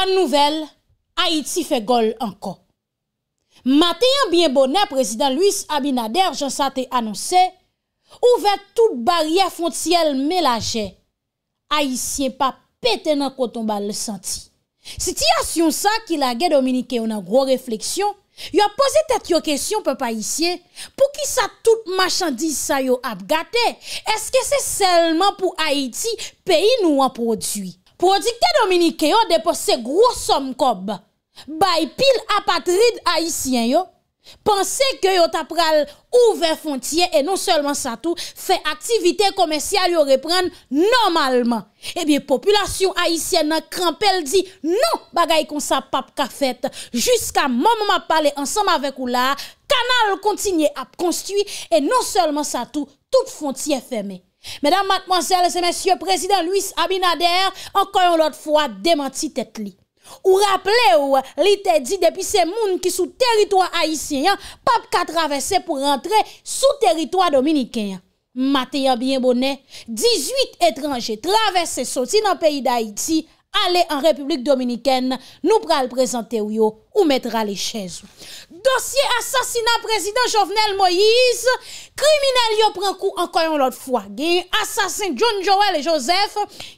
Pan nouvel, Haïti fe gol anko. Maten yon bien bonè, Prezident Louis Abinader, jansate anonsè, ouve tout barye fontiel melaje, Haïtien pa pète nan kotonba le senti. Si ti asyon sa ki la ge Dominike yon an gro refleksyon, yo pose tet yo kesyon pe pa Haïtien, pou ki sa tout machandise sa yo ap gate, eske se selman pou Haïti peyi nou an prodwi. Prodikte Dominike yo depose gros som kob, bay pil apatrid Haitien yo, pense ke yo tapral ouve fontye e non selman sa tou, fe aktivite komensyal yo repren normalman. E eh biye, populasyon Haitien nan kranpel di, non bagay kon sa pap kafet, jiska mou mou ma pale ansam avek ou la, kanal kontinye ap konstui, e non selman sa tou, tout fontye feme. Medan mat mansel se mensyo prezident Louis Abinader, ankayon lot fwa, demanti tet li. Ou rappele ou li te di depi se moun ki sou teritwa Haitien, pap ka travesse pou rentre sou teritwa Dominikien. Mate yan bien bonen, 18 etranje travesse soti nan peyi d'Haïti, ale an Republik Dominikène, nou pral prezente ou yo, ou mette rale chèzou. dosye asasina prezident Jovenel Moïse, kriminal yo prankou ankayon lot fwa gen, asasin John Joel Joseph,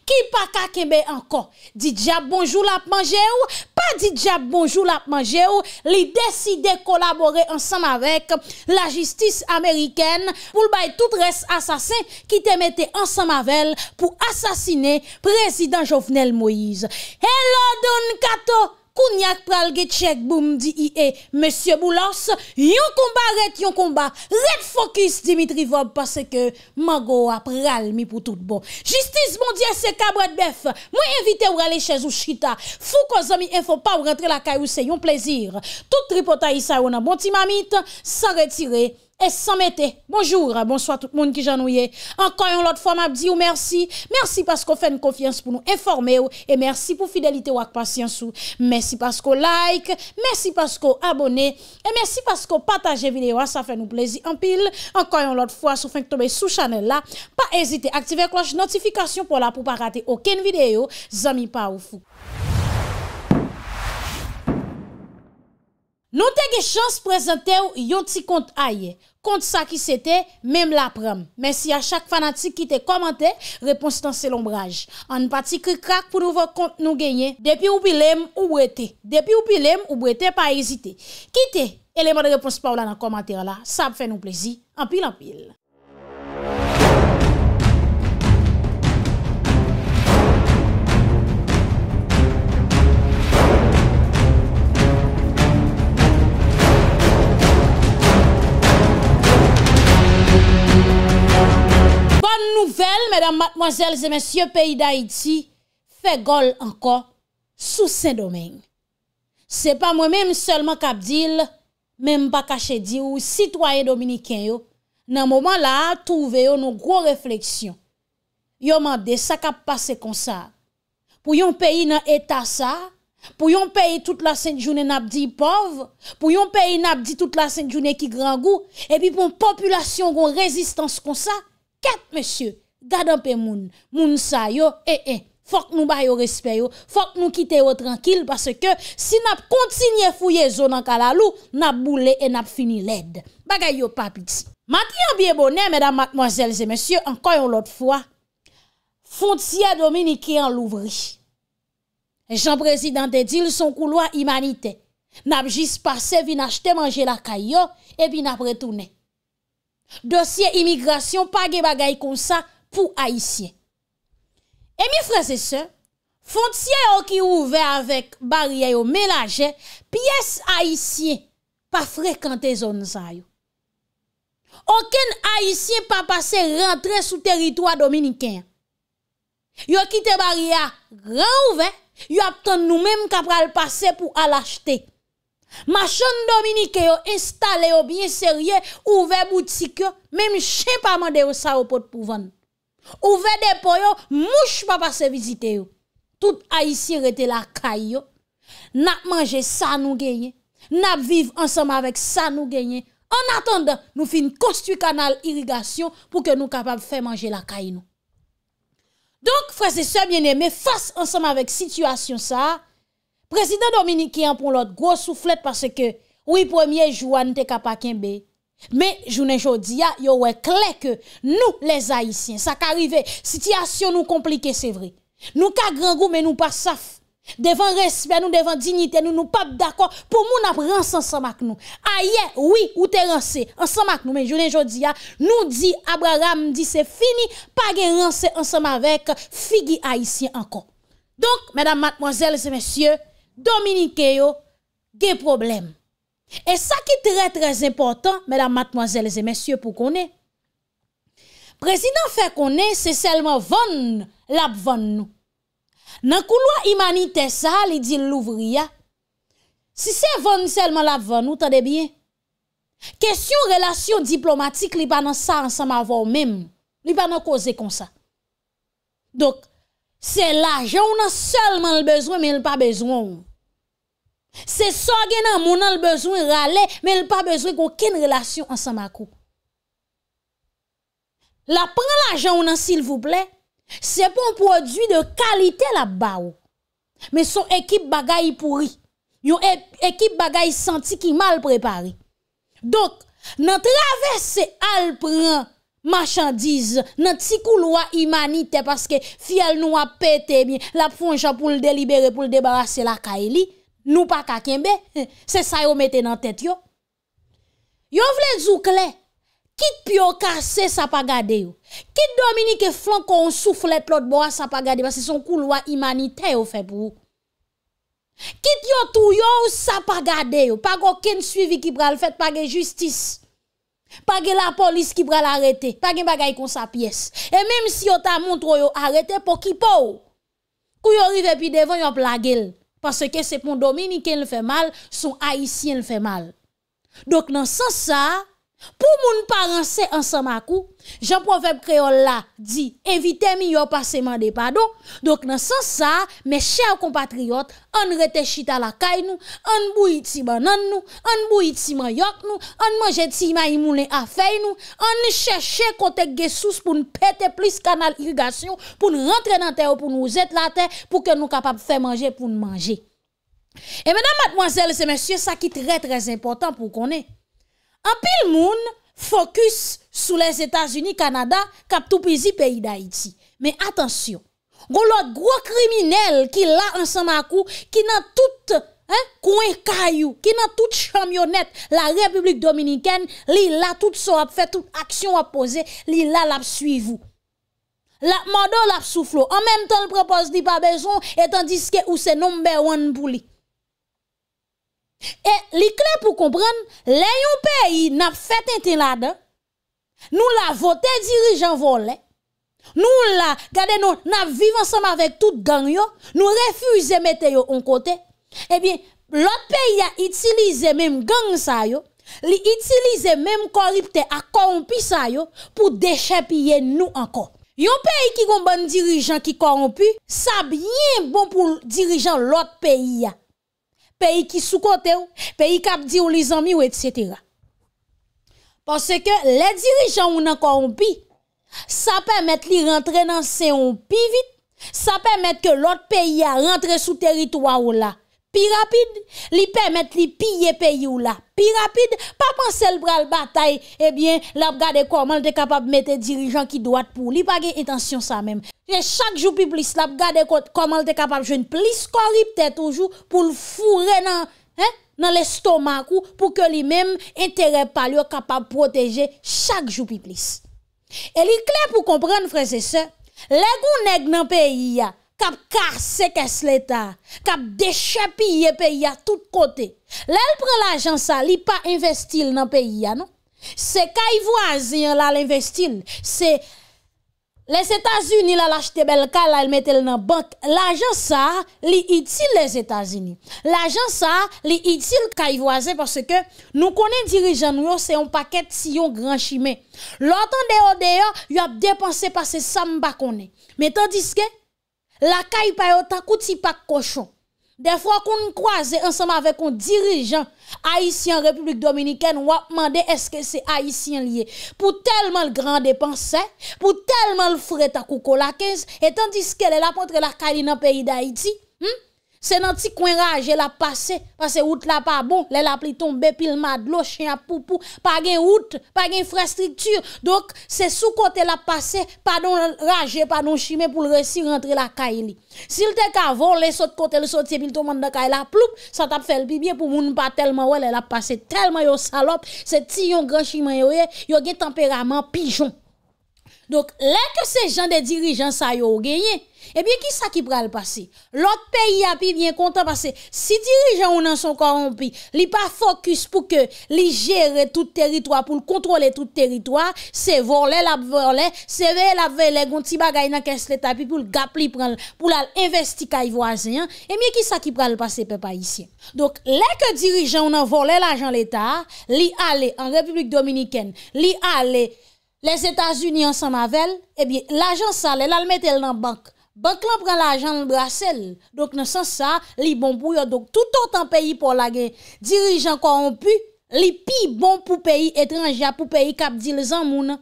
ki pa kakebe anko, di djab bonjou lap manje ou, pa di djab bonjou lap manje ou, li deside kolabore ansam avek, la jistis Ameriken, pou l baye tout res asasin, ki te mette ansam avel, pou asasine prezident Jovenel Moïse. Hello Don Kato! Kounyak pral ge tchek boum di i e, Monsie Boulos, yon komba ret yon komba, Ret fokis Dimitri Vob, Pase ke man go ap pral mi pou tout bon. Jistis bondye se kabret bef, Mwen evite ou alè chèz ou chita, Fou ko zami enfo pa ou rentre la kay ou se yon plezir. Tout tripotay sa ou nan bonti mamit, Sa retire. S-Sanmete, bonjour, bonsoit tout moun ki janouye. Ankan yon lot fwa mabdi ou mersi. Mersi pasko fè n konfians pou nou informe ou. E mersi pou fidelite ou ak pasyans ou. Mersi pasko like, mersi pasko abone. E mersi pasko pataje videyo a sa fè nou plezi anpil. Ankan yon lot fwa sou fènk tobe sou chanel la. Pa ezite aktive kloche notifikasyon pou la pou pa rate oken videyo. Zami pa ou fou. Non te ge chans prezente ou yon ti kont aye. Kont sa ki sete, mèm la prèm. Mèm si a chak fanatik ki te komante, reponsi tan selon braj. An pati kri krak pou nou genye. Depi ou bilem, ou brete. Depi ou bilem, ou brete, pa ezite. Kite, eleman reponsi pa ou la nan komante la. Sa ap fè nou plezi. Ampil ampil. Nouvel, madame, mademoiselles et messieurs pays d'Haïti, fè gol anko, sou sè domèng. Sè pa mwen mèm sèlman kap dil, mèm baka chè di ou sitwaye dominikèn yo, nan mouman la, touve yo nou gro refleksyon. Yo mwande, sa kap pase kon sa. Pou yon pays nan etas sa, pou yon pays tout la sène jounè nap di pov, pou yon pays nap di tout la sène jounè ki gran gou, epi pou yon populasyon kon rezistans kon sa, Ket monsye, gadan pe moun, moun sa yo, e e, fok nou bayo respe yo, fok nou kite yo tranquil, pase ke si nap kontinye fouye zo nan kalalu, nap boule e nap fini led. Bagay yo papit. Mati yon biye bonen, mèdam, mkmozèlze, monsye, anko yon lot fwa, fontia dominike yon louvri. Jean-Président de Dille son kouloa imanite. Nap jis pase, vin achete manje la kayo, e vin ap retounen. Dosye imigrasyon pa ge bagay kon sa pou haisyen. E mi freze se, fontsyen yo ki ouve avèk bariya yo melaje, piyes haisyen pa frekante zon zay yo. Oken haisyen pa pase rentre sou teritwa dominikèn. Yo ki te bariya ren ouve, yo aptan nou menm ka pral pase pou alachtey. Ma chon Dominike yo installe yo byen serye, ouve boutike yo, mèm chen pa mande yo sa ou pot pouvan. Ouve depo yo, mouch pa pase vizite yo. Tout a yisi rete la kay yo. Nap manje sa nou genye, nap vive ansama vek sa nou genye. An atanda nou fin konstu kanal irrigasyon pou ke nou kapab fè manje la kay nou. Donk fwese sebyen eme fwese ansama vek situasyon sa a, Président Dominicain pour l'autre gros soufflette parce que oui premier Joanne te kapakembe. Mais journée jodia yo wè clair que nous les haïtiens ça qu'arrivé situation nous compliquée c'est vrai. Nous ka grand goût mais nous pas saf. Devant respect nous devant dignité nous nous pas d'accord pour moun apprendre ensemble avec nous. Ailleurs oui ou te rense ensemble avec nous mais journée jodia nous dit Abraham dit c'est fini pas gen rense ensemble avec figi haïtien encore. Donc mesdames mademoiselles et messieurs dominike yo, ge problem. E sa ki tre tre important, mèdam matmoazèles e mèsyè pou konè. Prezident fè konè, se selman vonn lap vonn nou. Nan kou lwa imanite sa, li di louvri ya, si se vonn selman lap vonn nou, tade biye, kesyon relasyon diplomatik li pa nan sa ansam avon mèm, li pa nan koze kon sa. Dok, se la, jounan selman l bezwen, men l pa bezwen ou. C'est ça que nous dans le besoin de râler, mais il pas besoin aucune relation ensemble à coup. La prend l'argent, s'il vous plaît. C'est pour un produit de qualité là-bas. Mais son équipe bagaille pourri. Une équipe bagaille senti qui mal préparé. Donc, dans traverser al prend marchandise, dans petit couloir humanité, parce que fiel nous a pété bien, la fonja pour le délibérer, pour le débarrasser la kaili nous pas qu'à hein, c'est ça yo mettez dans tête yo yo vle djou clair Kit pio cassé, ça pas gardé yo. Kit Dominique flanco on soufflette l'autre bois, ça pas gardé parce que son couloir humanitaire au fait pour. Kit yon tout yo, ça pas gardé yo. Pas aucun suivi qui pral fait, pas de justice. Pas ait la police qui pral l'arrêter pas de bagay kon sa pièce. Et même si yon ta montre yo arrêté pour qui po. Kou yon rive puis devant yo plagel. Parce que c'est pour Dominique le fait mal, son Haïtien le fait mal. Donc, dans ce sens, ça, pour moun parents ensemble à coup, Jean Proverbe créole là dit évitez mi yo passement de pardon. Donc dans sens là mes chers compatriotes, on rete chita la caille nous, on bouit ti banan nous, on bouit ti manioc nous, on mange ti maï moulin à feuille nous, on cherche kote gesous sous pour nous péter plus canal irrigation pour nous rentrer dans terre pour nous être la terre pour que nous capable faire manger pour nous manger. Et mesdames, mademoiselles et messieurs, ça qui est très très important pour qu'on ait. En pile moun focus sur les états unis Canada, cap tout pisi pays d'Haïti. Mais attention, gros gros gros qui ki la ansan qui qui n'a tout hein, coin qui ki nan toute chamionnette, la République dominicaine, li la tout so fait toute tout aksyon ap pose, li la lap suivou. La mode l'a souflo, En même temps, le propos di pa et tandis que ou c'est number one pou et les clair pour comprendre, les yon pays n'a fait un tel Nous la voté dirigeant volé. Nous la, gade nous, n'a vivre ensemble avec tout gang yo. Nous refuse mettre yo en côté. Eh bien, l'autre pays a utilisé même gang sa yo. Li utilisé même corrupte à corrompre yo pour déchapper nous encore. Yon pays qui gon bon dirigeant qui corrompu, ça bien bon pour dirigeant l'autre pays pays qui sous côté pays qui dit ou les amis ou etc. Parce que les dirigeants ont corrompu, ça permet de rentrer dans ces pays vite, ça permet que l'autre pays a rentré sous territoire ou là. Pi rapide, li pemet li pye pe you la. Pi rapide, pa panse l bral batay, ebyen, eh la b gade koman l te kapab mette dirijan ki doat pou. Li page intasyon sa mem. E chak joupi plis, la b gade koman l te kapab joun plis kori pte toujou pou l fure nan l estomak ou pou ke li mem entere palyo kapab proteje chak joupi plis. E li kler pou kompren freze se, le goun neg nan pe yi ya, kap qu'est-ce l'État, cap' déchepille pays à tout côté. L'el prend l'argent ça, li pas investil dans pays à non? C'est Caivoisien là l'investine c'est les États-Unis la l'achete bel ka elle mette banque. L'argent ça li utile les États-Unis. L'argent ça li itil kay parce que nous connaissons dirigeants nous, c'est un paquet si yon grand chimé. L'autre il yon dépensé par yon dépense pas Mais tandis que, la caille pa yo tan kouti cochon. Des fois qu'on croise ensemble avec un dirigeant haïtien République dominicaine, on demander est-ce que c'est haïtien lié. Pour tellement le grand dépenser, pour tellement le frais ta la 15, et tandis qu'elle est là contre la caille dans le pays d'Haïti, hmm? Se nan ti kwen raje la pase, pase oud la pa bon, le la pliton be pil madlo, chen apupu, pa gen oud, pa gen frestritur, dok se sou kote la pase, pa don raje, pa don chime pou l resi rentre la kaye li. Sil te kavon, le sot kote le sot, se pil to manda kaye la ploup, sa tap fel pi bie pou moun pa telman wè, le la pase telman yo salop, se ti yon gran chime yo ye, yo gen temperament pijon. Donk, lèk se jan de dirijan sa yo genye, e bie ki sa ki pral pase? Lòk peyi api vyen konta pase. Si dirijan ou nan son koronpi, li pa fokus pou ke li jere tout teritwa, pou l'kontrole tout teritwa, se vorele api vorele, se vele api vele, goun ti bagay nan kes leta, pi pou l'gap li pran, pou l'al investi kay vwazen, e bie ki sa ki pral pase pe pa isye? Donk, lèk dirijan ou nan vorele la jan leta, li ale, an republik dominiken, li ale, Les Etats-Unis ansamavel, ebyen, eh l'ajan sa, lè l'al mette l nan bank. Bank l'an pren l'ajan l'brasel. Dok nan san sa, li bon pou yo. Dok toutot an peyi pou lage, dirijan kon an pu, li pi bon pou peyi etranja, pou peyi kap dil zan moun.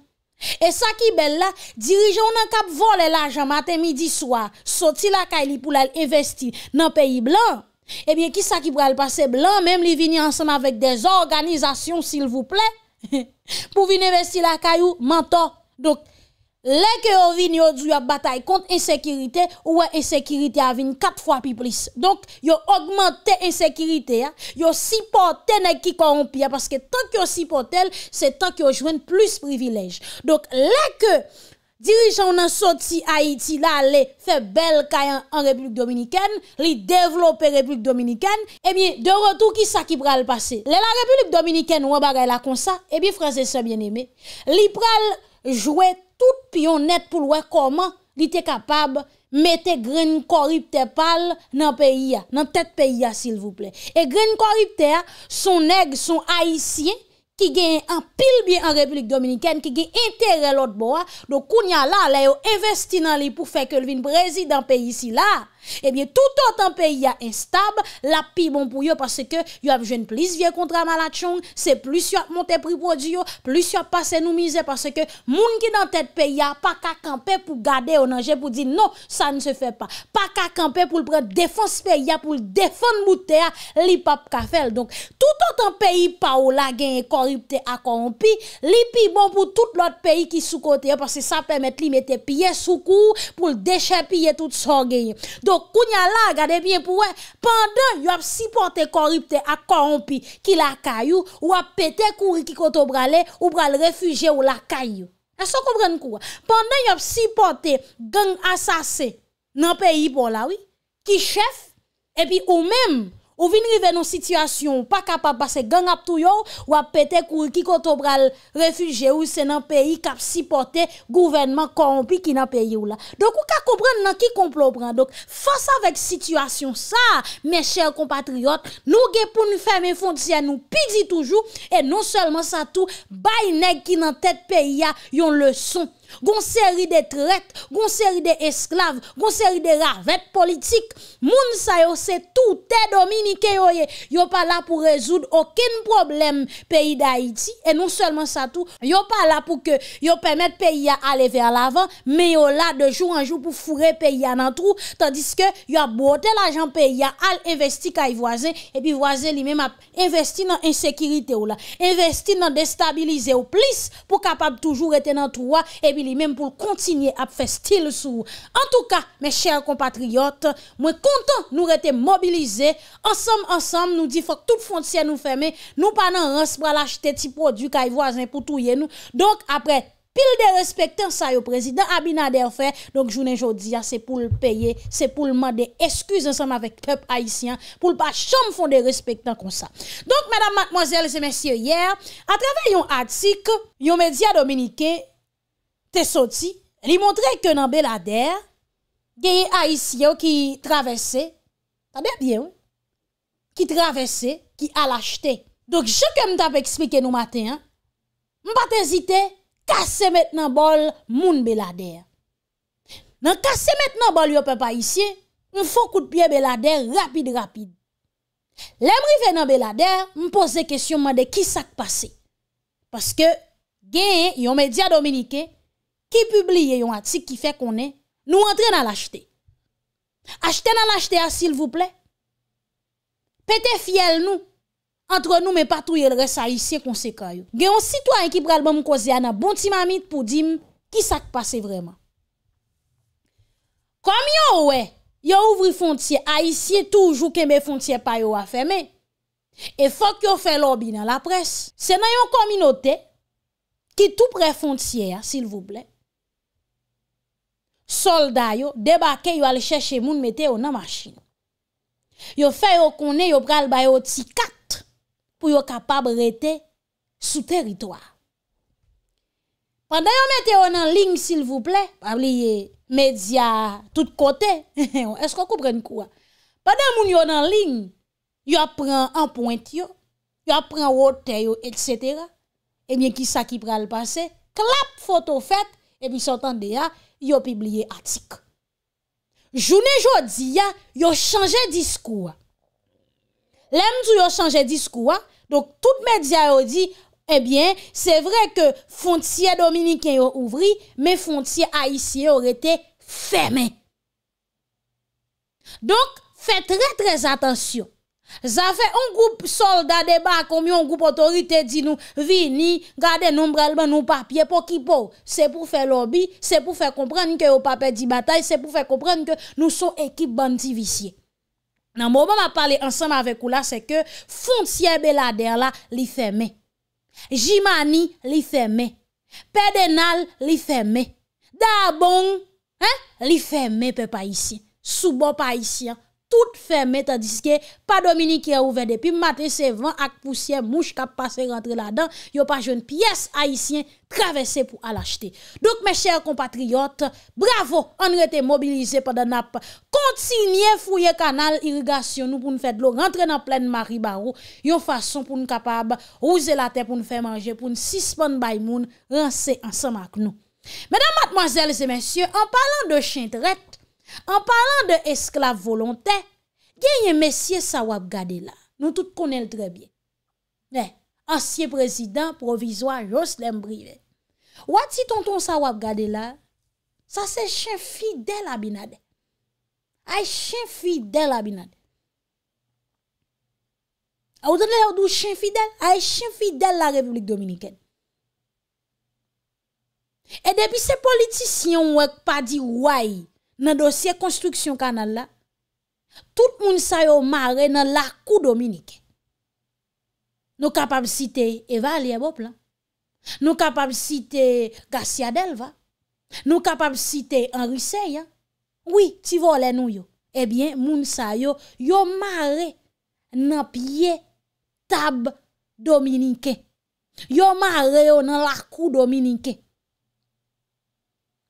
E sa ki bel la, dirijan nan kap vol l'ajan maten midi swa, soti la kay li pou lal investi nan peyi blan, ebyen, eh ki sa ki pou lal pase blan, mèm li vini ansamavek de zorganizasyon, sil vou ple. pour venir investir la caillou, mentor. Donc, les que yon vini ont a bataille contre insécurité, ou insécurité a vini quatre fois plus. Donc, ils ont augmenté insécurité, ils hein. ont supporté les qui hein, parce que tant que yo supporté, c'est tant qu'ils joine plus privilèges. Donc, les que Dirijan ou nan sot si Haiti la le fe bel kayan an Republik Dominikèn, li devlopè Republik Dominikèn, e bie de rotou ki sa ki pral pase. Le la Republik Dominikèn wè bagay la konsa, e eh bie franse se bien eme. Li pral jwè tout piyon net pou lwè koman li te kapab mette gren koripte pal nan peyi ya, nan tet peyi ya sil vouple. E gren koripte ya son neg, son Haitien. ki gen an pil bi an Republik Dominikene, ki gen entere lout bo a, do kounya la la yo investi nan li pou fek elvin prezidant pe yisi la, Ebyen eh tout an tan peyi ya instab La pi bon pou yo Pase ke yo ap jen plis vye kontra mala chong Se plus yo ap monte pripo diyo Plus yo ap pase nou mize Pase ke moun ki nan tet peyi ya Pa ka kampe pou gade o nanje Pou di no sa ne se fe pa Pa ka kampe pou l pre defans peyi ya Pou l defan moute ya Li pap kafel Tout an tan peyi pa ou la genye koripte akon pi Li pi bon pou tout lot peyi ki sou kote ya Pase sa pemet li mette piye sou kou Pou l deche piye tout so genye Don kounya la gadebyen pou wè, pandan yop sipote koripte ak koronpi ki lakayou, wap pete kouri ki koto brale, ou brale refuge ou lakayou. E so koubren kouwa. Pandan yop sipote gen asase nan peyi pou la wè, ki chef, epi ou mèm, Ou vinrive nou situasyon pa kapap base gang ap tou yo ou ap pete kou ki koto bral refuge ou se nan peyi kap sipote gouvenman korompi ki nan peyi ou la. Donk ou ka kompran nan ki komplo bran donk fasa vek situasyon sa men chèl kompatriot nou ge pou nou fèmè fondisyen nou pidi toujou e non selman sa tou bay nek ki nan tèt peyi ya yon lèson. Gon seri de tret, gon seri de esklav, gon seri de ravet politik Moun sa yo se toute dominike yo ye Yo pa la pou rezoud oken problem peyi da Haiti E non selman sa tout Yo pa la pou ke yo pemet peyi a aleve alavan Me yo la de jou an jou pou fure peyi a nan trou Tandis ke yo a bote la jan peyi a al investi kay voazen E pi voazen li mem ap investi nan insekirite ou la Investi nan destabilize ou plis Po kapab toujou reten nan trou a E pi yo a bote la jan peyi a al investi Li menm pou kontinye ap fe stil sou En tou ka, men chèr kompatriyot Mwen kontan nou rete mobilize Ansem, ansem, nou di fok Tout fonsyen nou feme, nou panan Anse pral achete ti produ ka y voazen Pou touye nou, donk apre Pil de respektan sa yo prezident Abinader fe, donk jounen jodi ya Se pou l paye, se pou l mande Eskuse ansem avèk pep haisyen Pou l pa chom fonde respektan kon sa Donk mèdam matmozèl se mèsyer yè A travè yon atik Yon media dominike te soti, li montre ke nan belader, geye a isye yo ki travesse, ta debyen yo, ki travesse, ki alachte. Dok, jok ke mta pe eksplike nou maten, m pat enzite, kase met nan bol moun belader. Nan kase met nan bol yo pe pa isye, m fok kout pie belader rapide, rapide. Lem rive nan belader, m pose kesyon man de ki sak pase. Paske, geye, yon me diya Dominike, Ki publie yon atik ki fe konen, nou entre nan l'achete. Achete nan l'achete a ah, sil vouple. Pete fiel nou, entre nou men patrou yon res a isye konsekanyo. Gen yon sitwa yon ki pralman mou kozyana, bonti mamit pou dim ki sak pase vreman. Kom yon ouwe, yon ouvri fontye a isye toujou ke me fontye payo a feme. E fok yon fe lòbi nan la pres. Se nan yon kominote ki tou pre fontye a sil vouple. soldats yo débarquer yo aller chercher moun mettez yo dans machine yo fait yo connaît yo pral ba yo ti 4 pour yo capable rester sous territoire pendant yo mettez yo en ligne s'il vous plaît pas oublier médias tout côté est-ce qu'on vous comprenez quoi pendant moun yo en ligne yo prend en pointe yo yo prend hôtel yo etc. Eh bien qui ça qui pral passer clap photo faite et puis s'entendez hein? yo publié article. Journée jodi ya, yo changé discours. L'aime yo changé discours, donc tout média yo dit eh bien, c'est vrai que frontière dominicain yo ouvri, mais frontières haïtiennes aurait été fermées. Donc, faites très très attention. Zafè an goup soldade ba komyo an goup otorite di nou vini, gade nombrelman nou papye pou ki pou. Se pou fe lobby, se pou fe komprene ke yo pape di batay, se pou fe komprene ke nou sou ekip bantivisye. Nan mou mou mwa pale ansanm avek ou la se ke fonciye belader la li feme. Jimani li feme. Pedenal li feme. Da bon, li feme pe pa isye. Soubo pa isye an. tout ferme, tadiske, pa Dominique ki a ouver depi, matre se vant ak poussien mouche kap pase rentre la dan, yo pa joun piyes haisyen, travesse pou al achete. Dok, me chèr compatriote, bravo, an rete mobilize pa da nap, kontinye fouye kanal, irigasyon nou pou n'fèd lò, rentre nan plèn maribarou, yon fason pou n'kapab ouze la te pou n'fè manje, pou n'sis pon bay moun, rense ansan mak nou. Mèdam matmazèles et mèsyè, an palan de chintret, An palan de esklav volontè, genye mesye Sawab Gade la. Nou tout konen l eh, trebyen. Ne, ansye prezident provizwa Jos Lembri. Wati tonton Sawab Gade ah, la, sa se chen fidèl abinade. Ay chen fidèl abinade. A ou dene yon dou chen fidèl? Ay chen fidèl la Republik Dominikèn. E depi se politisyon wèk pa di wèi. nan dosye konstruksyon kanal la, tout moun sa yo mare nan lakou Dominikè. Nou kapab site Eva Aliyevop la, nou kapab site Gassi Adelva, nou kapab site Henri Seyen, oui, ti vo le nou yo. Ebyen, moun sa yo, yo mare nan piye tab Dominikè. Yo mare yo nan lakou Dominikè.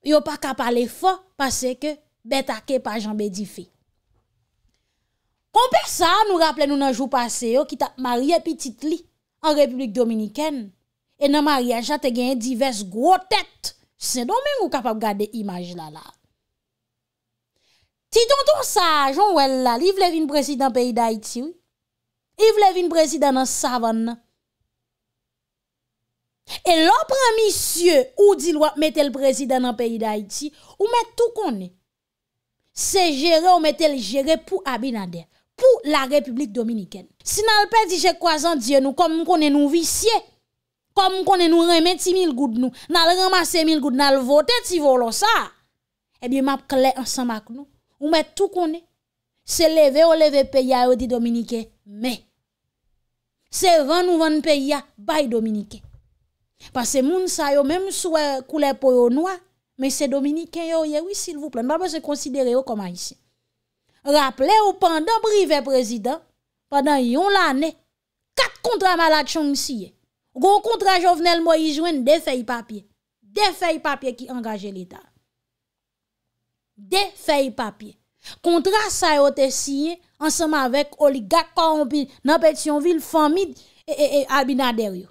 Yo pa kapal e fa pase ke betake pa janbe di fe. Konpe sa nou rapple nou nan jou pase yo ki ta marye pitit li an Republik Dominiken. E nan marye jate gen yon divers gwo tet. Se domen ou kapap gade imaj la la. Ti ton ton saj, yon wel la li vlevin presid an peyi da iti ou. Ivlevin presid an an savan nan. E lo prami sye ou di lwa metel prezident nan peyi da iti, ou met tout konen, se jere ou metel jere pou Abinader, pou la Republik Dominiken. Si nan l pe di jek kwa zan diye nou, kom m konen nou visye, kom m konen nou remet si mil goud nou, nan remase mil goud, nan votet si volo sa, e bi map kle ansan mak nou, ou met tout konen, se leve ou leve peyi a ou di Dominiken, men, se ven ou ven peyi a bay Dominiken. Pasè moun sa yo mèm souè koule euh, pou yo noua, mè se Dominique yo ye wè silvou plè, mè mè se konsidere yo koma yisi. Rapple yo pandan brive prezident, pandan yon lanè, kat kontra malak chong siye. Gon kontra jovenel mò yi jwen de fey papye. De fey papye ki angaje l'Etat. De fey papye. Kontra sa yo te siye, ansèm avèk oligak kou anpèt yon vil fòmid e albinader yo.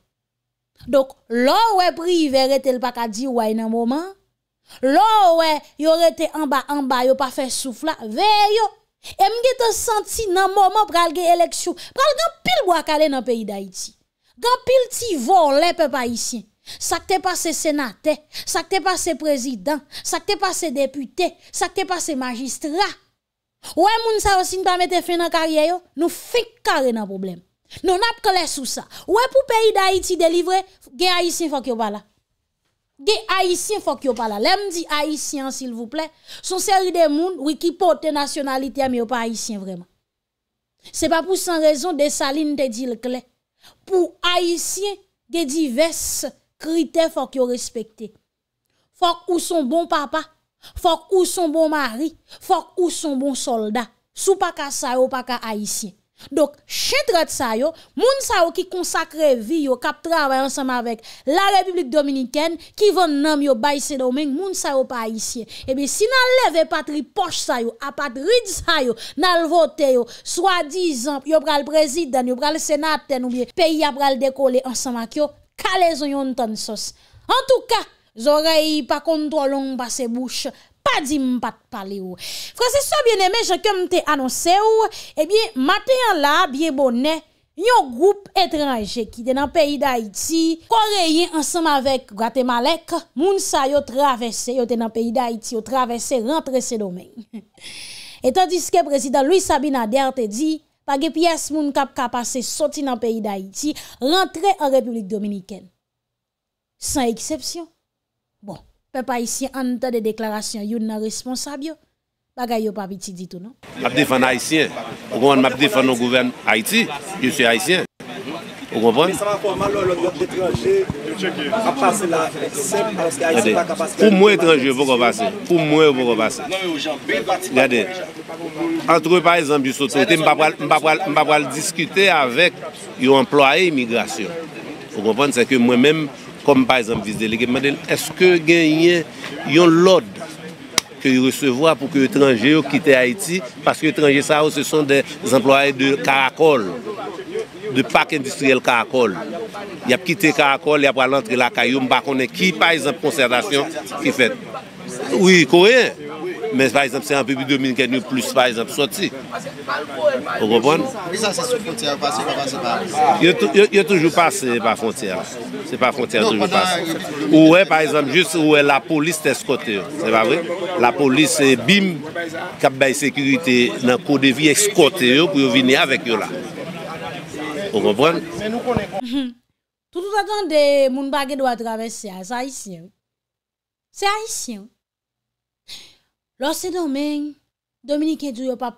Dok, lò wè pri ve re tel pa ka di wè nan mouman, lò wè yo re te anba anba yo pa fe soufla, ve yo. E mge te senti nan mouman pral ge eleksyon, pral gen pil wak ale nan peyi da iti. Gen pil ti volè pe pa isyen. Sak te pa se senate, sak te pa se prezident, sak te pa se depute, sak te pa se magistra. Wè moun sa wosin pa me te fe nan karye yo, nou fe kare nan probleme. Non, n'a pas sous ça. Ouais, pour pays d'Haïti délivré, les Haïtiens faut que pas là. Les Haïtiens faut que pas là. L'homme dit Haïtien, s'il vous plaît. Son série de monde, oui, qui porte nationalité, mais pas haïtiens vraiment. C'est pas pour sans raison des salines te dit le clé. Pour Haïtien, des divers critères faut que il Faut ou son bon papa, faut ou son bon mari, faut ou son bon soldat. Sous pas ça ou pas Haïtien. Dok, chetret sa yo, moun sa yo ki konsakre vi yo kap travay ansama vek la Republik Dominiken ki von nom yo bayse domen moun sa yo pa isye. Ebe, si nan leve patri poch sa yo, apatrid sa yo, nan lvote yo, swa dizan, yo pral prezidan, yo pral senaten ou mi peyi ap pral dekole ansama kyo, kale zon yon ton sos. En touka, zorey pa kontrolon pa se boucha. Mpa di mpa te pale ou Franseswa biye nemej kem te anonse ou Ebyen, eh maten la biye bonen Yon group etranje ki te nan peyi da iti Koreye ansam avek Gwatemalek Moun sa yo travese, yo te nan peyi da iti Yo travese rentre se domen Etan diske prezident Louis Sabina Der te di Page piyes moun kap kapase soti nan peyi da iti Rentre an Republik Dominiken San eksepsyon Fè pa isye ante de deklarasyon, yon nan responsab yo, bagay yo pa viti ditou, non? Apte fan haisyen, ou konman mapte fan nou gouverne Haiti, yo sou haisyen, ou konpon? Mè sa la forman lò, lò yon detranje, a pase la, aise ki haisyen la kapaske. Fou mwen detranje, fò konpase, fò mwen fò konpase. Gade, antre par exemple, yo sou tete, mpa pral diskute avèk, yo employe imigrasyon. Fò konpon, se ke mwen mèm, kom paizanm viz delege. Madel, eske gen yen yon lod ke yon recevo a pou ke etranje yo kite Haiti, paske etranje sa ou se son de zemploye de karakol, de pak industriel karakol. Yap kite karakol, yap wala antre la kayo, mba konen ki paizanm konservasyon ki fet. Ou yi koreyen. Men, par exemple, se an pebi 2015, yo plus, par exemple, soti. Yo kompon? Yo toujou pas, se pa fontyer. Se pa fontyer, toujou pas. Ou e, par exemple, just ou e la polis te eskote yo. Se pa vre? La polis, bim, kap bay sekurite nan kodevi eskote yo pou yo vini avek yo la. Yo kompon? Toutou sa ton de moun bagay do a travesi a, sa a isi an. Sa a isi an. Lors se domen, Dominique Kedjou yo pa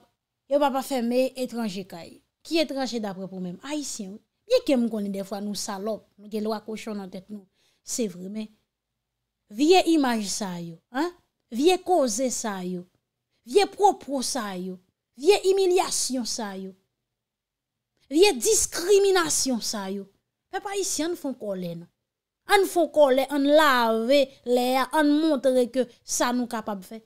pa feme etranje kaye. Ki etranje dapre pou mèm. A isi, ye kem konen defwa nou salop, nou gen lwa kochon nan tet nou. Se vremen, vie imaj sayo, vie koze sayo, vie propo sayo, vie imilyasyon sayo, vie diskriminasyon sayo. Pe pa isi, an fon kole nan. An fon kole, an lave lea, an montre ke sa nou kapab fey.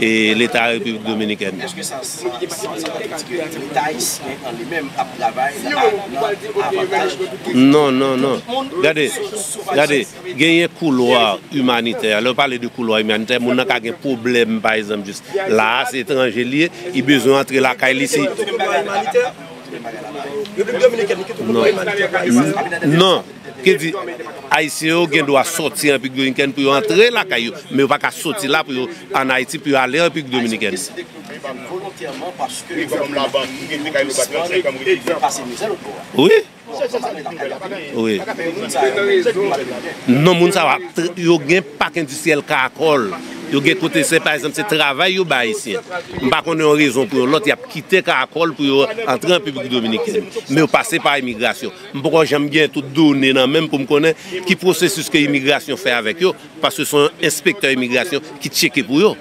et l'état république dominikène. Est-ce que ça se passe en particulier dans l'état ici, en lui-même, avant la vague, avant la vague? Non, non, non. Gade, gade, gen y a un couloir humanitaire, l'on parlait du couloir humanitaire, moun a kagen probleme, par exemple, la hache étrangélie, y bezou entre la caille ici. Non, non. kè di Aisyen yo gen do a soti anpik Dominiken pou yo antre la kanyo, mè yo pa ka soti la pou yo an Aitipi yo ale anpik Dominiken. Aisyen yo gen do a soti anpik Dominiken pou yo anpik Dominiken. Yo gen kote se, par exemple, se travay yo ba yisi. Mpa konnen yon rezon pou yo. Loti ap kite karakol pou yo entran publik Dominik. Me yo pase par emigrasyon. Mpo kon jame gen tout donen nan men pou mkonnen ki prosesus ke emigrasyon fè avèk yo. Parse son inspektor emigrasyon ki tcheke pou yo.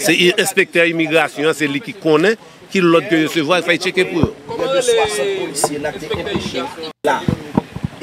Se inspektor emigrasyon, se li ki konnen, ki loti te resevo, fay tcheke pou yo. Yo de 60 polisye lakte emigrasyon la.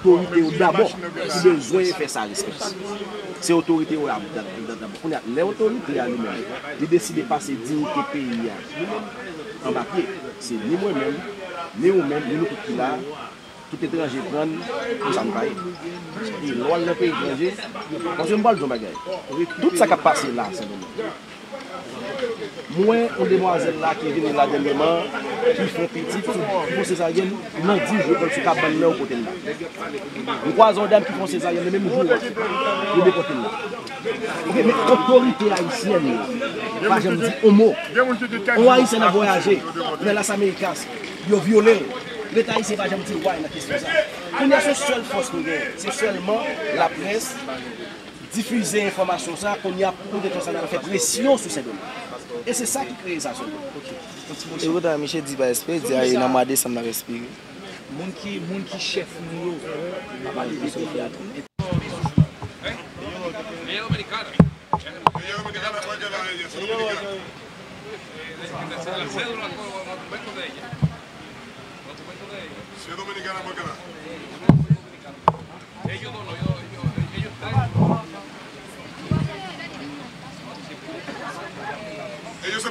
Otorite ou dabou, ki bezwenye fè sa reskepsi. Se otorite ou yabou, yabou yabou. Koun yat, le otorite yalimè, li deside pasè dikite peyi yal. Fè bakè, se li mwen mèm, li mwen mèm, li nou koukila, tout etranje pran, pou san baye. Ki lòl lè peyi etranje, konsyon mbòl zon bagay. Tout sa kap pasè la, se lòl mèm. Mwen, mwen demwazen la, ke vene la gen demman, pou fè petit, pou mwen se zayen, mwen di jò, mwen sè kap bèl mè ou kote mè. Mwen kwa zon dem ki fon se zayen, mwen mwen jò, mwen mè kote mè. Mwen kwa kori te hayisyen, mwen, mwen fè jèm di homo, mwen hayisyen nan voyajè, mwen las Amerikas, yo violè, mwen tayisyen fè jèm di wè, mwen kèstou zan. Mwen yon se sèl fòs mwen gen, se sèlman la presse, diffuser l'information, qu'on y a beaucoup des personnes qui fait pression sur ces domaines. Et c'est ça qui crée ça. Et vous Michel il a respiré. chef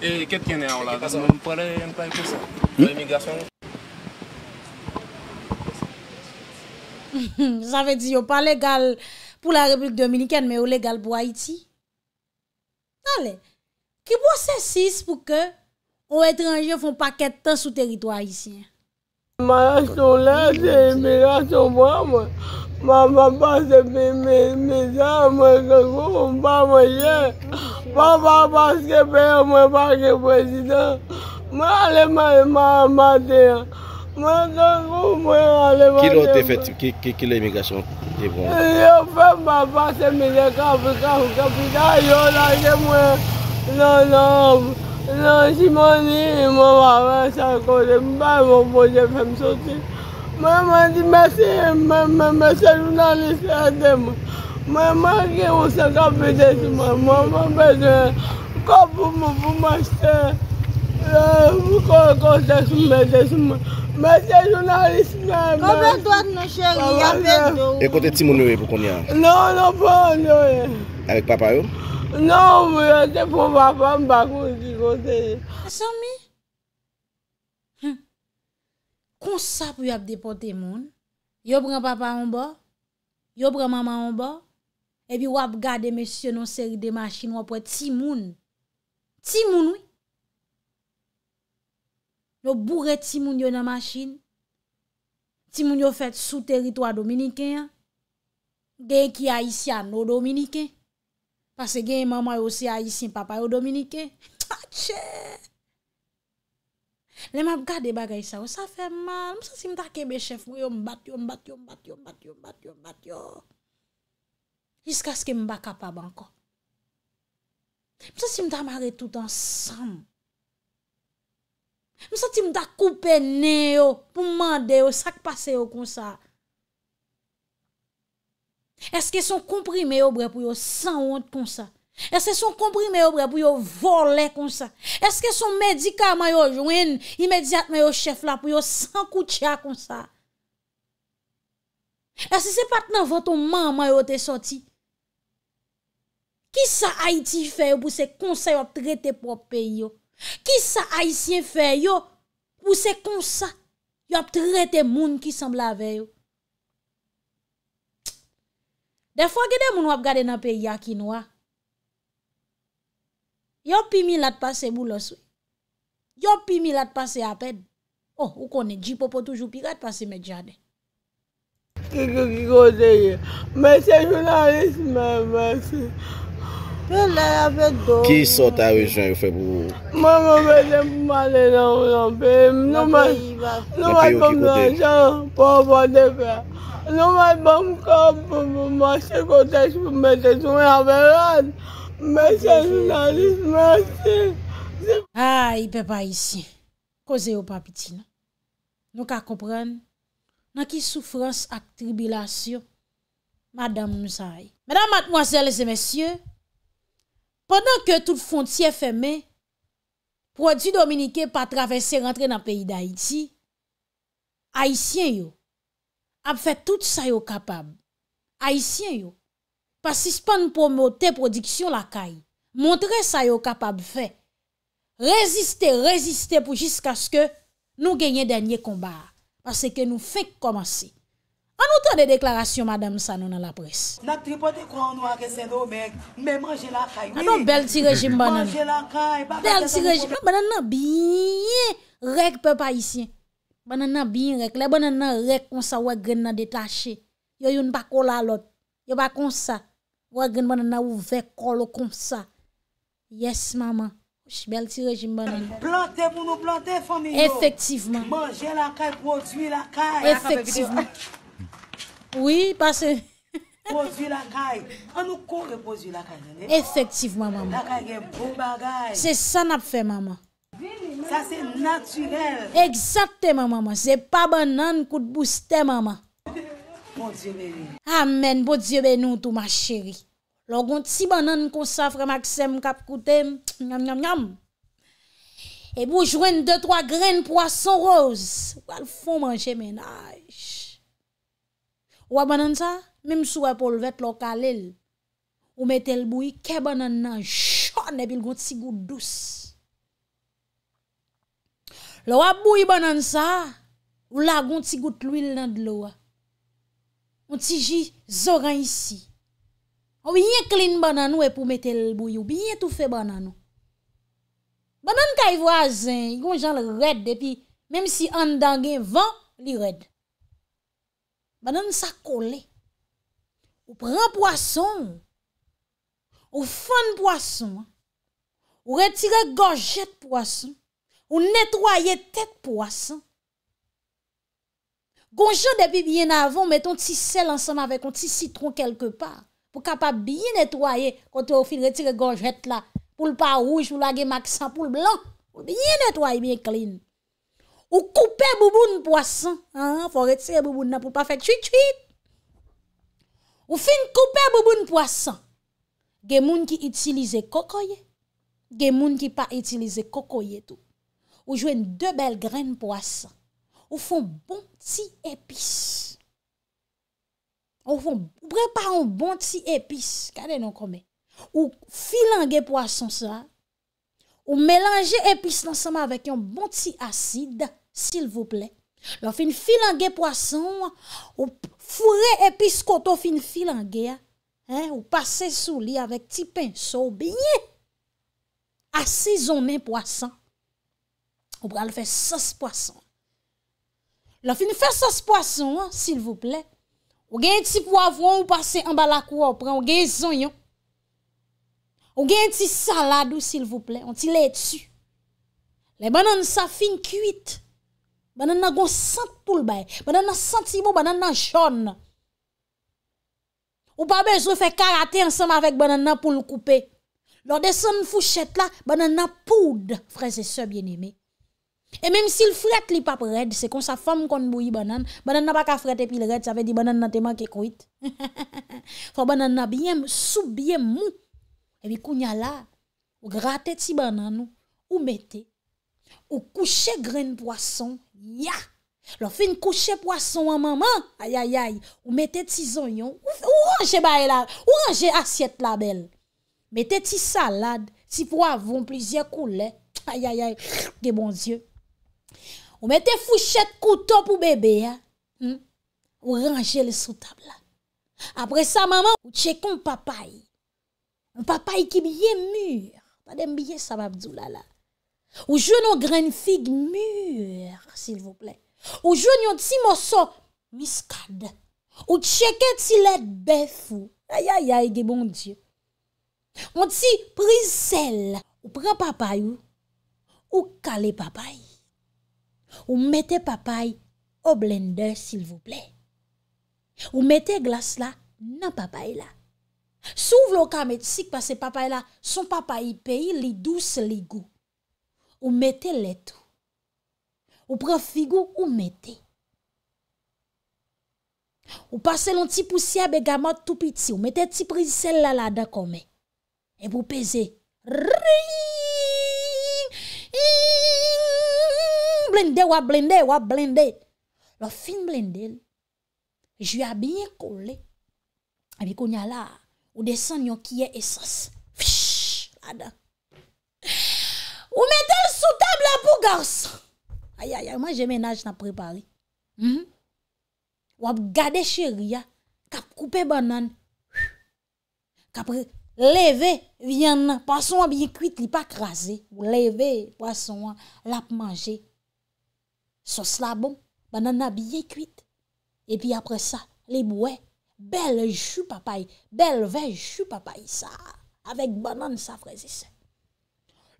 E ket kene a ou la? Mwen pou ale entay pou sa? Hmm? Hmm, la emigrasyon? Sa ve di yo pa legal pou la Republik Dominikene men yo legal pou Haiti? Nale, ki pou se sis pou ke ou etranje foun paket tan sou teritwa haitien? Ma lakson lakse, mi lakson vwa mwen. Ma vapa sepi mi zan, mwen kakou foun vwa mwen jen. Pa pa paske peyo mwen pa ke prezident. Mwen alemane man amade. Mwen ton kou mwen alemane. Ki lont bon? e feti, ki lomigasyon? Yo fe pa paske mi de kapi kapi kapi. A yo la ke mwen loun loun loun. Loun jimoni mwen wapen sa kote. Mwen pa yon voje fem sosi. Mwen di mesi mwen mwen mwen sè lounan lise de mwen. Mwen manke yon se ka pete si mwen, mwen mwen pete se. Kwa pou moun pou mwaste, mwen mwen kwa kote si mwen pete si mwen. Mwen se jounan risinan mwen. Kwa mwen doat nou chen, yon yon mwen do. E kote timoun yon yon e pou konyan? Non, non pou yon yon yon e. yon. Awek papa yon? Non, yon yon te pou papa mwen bako yon si kote yon. Asan mi, konsap yon ap depote moun. Yon preng papa yon bo, yon preng mama yon bo. evi wap gade mesyo nan seri de masjin wap wè timoun. Timoun wè. Yo bourè timoun yo nan masjin. Timoun yo fèt sou teritwa dominiken ya. Gen ki a isyan yo dominiken. Pase gen yon mama yo se a isyan, papa yo dominiken. A ah, tche! Le mwap gade bagay sa, wè sa fè mal. Mwè sa si mta kebe chef mwen yo mbati yo mbati yo mbati yo mbati yo mbati yo mbati yo. Jiska se ke m baka pa banko. M se se m da mare tout ansam. M se se ti m da koupe ne yo pou mande yo sak pase yo konsa. Eske son komprime yo bre pou yo san wot konsa. Eske son komprime yo bre pou yo vole konsa. Eske son medika mayo jwen imediat mayo chef la pou yo san koutia konsa. Eske se pat nan vato man mayo te soti. Ki sa Haiti fè yo pou se konsa yo ap trete pop peyo? Ki sa Haitien fè yo pou se konsa yo ap trete moun ki sembla veyo? Defwa gede moun wap gade nan peyi a kinwa? Yo pimi lat pase mou los? Yo pimi lat pase apèd? Oh, ou konen, di popo toujou pi lat pase medjade. Kikou kikou zeyye, mè se jounalist mè mè se... Pè lè a ve do. Ki sote a wejwen yon fe bou? Mwen mwen vete pou malen an ou lanpe. Mwen mwen... Mwen mwen konde an jan. Pou an vote fe. Mwen mwen ban mwen ka. Mwen mwen se kotej pou mwete. Mwen mwen a ve rad. Mwen se jounalist. Mwen se. A, i pe pa isi. Koze yo papiti nan. Nou ka kompran. Nan ki soufrans ak tribilasyon. Madame Moussa. Madame Matmoisele se mesye. Pendan ke tout fon ti fèmè, prodü Dominike pa travesè rentre nan peyi d'Haïti, Haitien yo, ap fè tout sa yo kapab. Haitien yo, pasispan pou motè prodüksyon la kay, montre sa yo kapab fè. Reziste, reziste pou jisk aske nou genyen denye komba. Aske nou fèk komanse. An nou te de deklarasyon madame sa nou nan la pres. An nou bel ti rejim banane. Bel ti rejim. Banane nan biye rek pe pa isye. Banane nan biye rek. Le banane nan rek konsa wegen nan detache. Yo yon pa kola lot. Yo ba konsa. Wegen banane nan ouvek kolo konsa. Yes mama. Bel ti rejim banane. Efektivman. Efektivman. Oui, parce... Boudjou lakay, anou kouke boudjou lakay. Efektifman, maman. Lakay gen bon bagay. Se san ap fe, maman. Sa se naturel. Eksapte, maman. Bon se pa banan kou te bouste, maman. Boudjou meni. Amen, boudjou meni, tout ma chéri. Logon ti banan kou safre maksem kap koute, nyam, nyam, nyam. E boujwen de troa gren poasso roz. Wal foun manje menaj. Shhh. Ou a banan sa, mem sou a polvet lo kalel, ou metel boui, ke banan nan, chan epil gont si gout dous. Lo a boui banan sa, ou la gont si gout l'ouil nan d'lo a. Ou ti ji, zoran isi. Ou yon klin banan nou epil metel boui, ou bi yon tou fe banan nou. Banan ka yon vwazen, yon jan l red epi, mem si andan gen van, li red. maintenant ça kole. Ou prend poisson, Ou fan poisson. Ou retire gorgette poisson, Ou tête tête poisson. Gonjo depuis bien avant un petit sel ensemble avec un petit citron quelque part pour capable bien nettoyer quand ou fin retire là. Pour le pas rouge, pour Max pour le blanc. ou bien nettoyer bien clean. Ou koupe bouboun pou asan. For eti e bouboun nan pou pa fèk chwit chwit. Ou fin koupe bouboun pou asan. Gen moun ki itilize kokoye. Gen moun ki pa itilize kokoye tou. Ou jwen de bel gren pou asan. Ou fon bon ti epis. Ou fon, ou prepa an bon ti epis. Kade non kome? Ou filan gen pou asan sa. Ou melange epis nan seman avèk yon bon ti asid. s'il vople. La fin filan gen poason, ou fure episkoto fin filan gen, ou pase sou li avek ti pensou, ou binyen, ase zonmen poason, ou pral fe sas poason. La fin fe sas poason, s'il vople, ou gen ti poavron, ou pase ambalakou, ou gen zonyon, ou gen ti saladou, s'il vople, ou ti letu. Le banan sa fin kuit, Banana gon sent pou le bay. banana banana jaune. Ou pas besoin de faire karaté ensemble avec banana pour le couper. Lors de son fouchette là, banana poudre, frères et sœurs bien-aimés. Et même si le fret li pas red, c'est comme sa femme qu'on bouille banane, banana pas qu'à frette et puis le raide, ça veut dire banane te manque cuite. Faut banana bien sou bien mou. Et puis kounya là, ou gratte ti banane ou mettez ou coucher graine poisson Ya, lò fè n kouche poason wè maman, ayayay, wè mète ti zonyon, wè ranger bay la, wè ranger asyet la bel, mète ti salad, ti poavon, plizye kou lè, ayayay, gè bonzyè. Wè mète fouchè kouton pou bebe, wè hmm? ranger le sou tab la. Apre sa maman, wè tchè kon papay, wè papay ki biye mûr, wè dem biye sa mabdou la la. Ou jo nou gren fig mure, s'il vople. Ou jo nou ti monson miskade. Ou tcheket si let befou. Ayayay, ge bon die. Ou ti priz sel. Ou pren papay ou. Ou kale papay. Ou mette papay o blender, s'il vople. Ou mette glas la nan papay la. Sou vlo kamet si kwa se papay la, son papay peyi li douce li goup. Ou mette letou. Ou pran figou ou mette. Ou pase loun ti poussi a be gama tout piti. Ou mette ti prizisel la lada kome. E pou peze. Blende, wap blende, wap blende. Lo fin blende. Je y a binye kole. A bi konya la. Ou desen yon kye esos. Fish. Lada. Fish. Ou mette sou tab mhm. la pou garse. Ayayay, man jemenaj nan prepari. Hmm? Ou ap gade cherya, kap koupe banan. Kap leve, vyen, pason wap ye kuit, li pa krasi. Ou leve, pason wap, lap manje. Sos la bon, banan wap ye kuit. E pi apre sa, li mwè, bel jupapay. Bel vej jupapay sa. Avek banan sa freze se.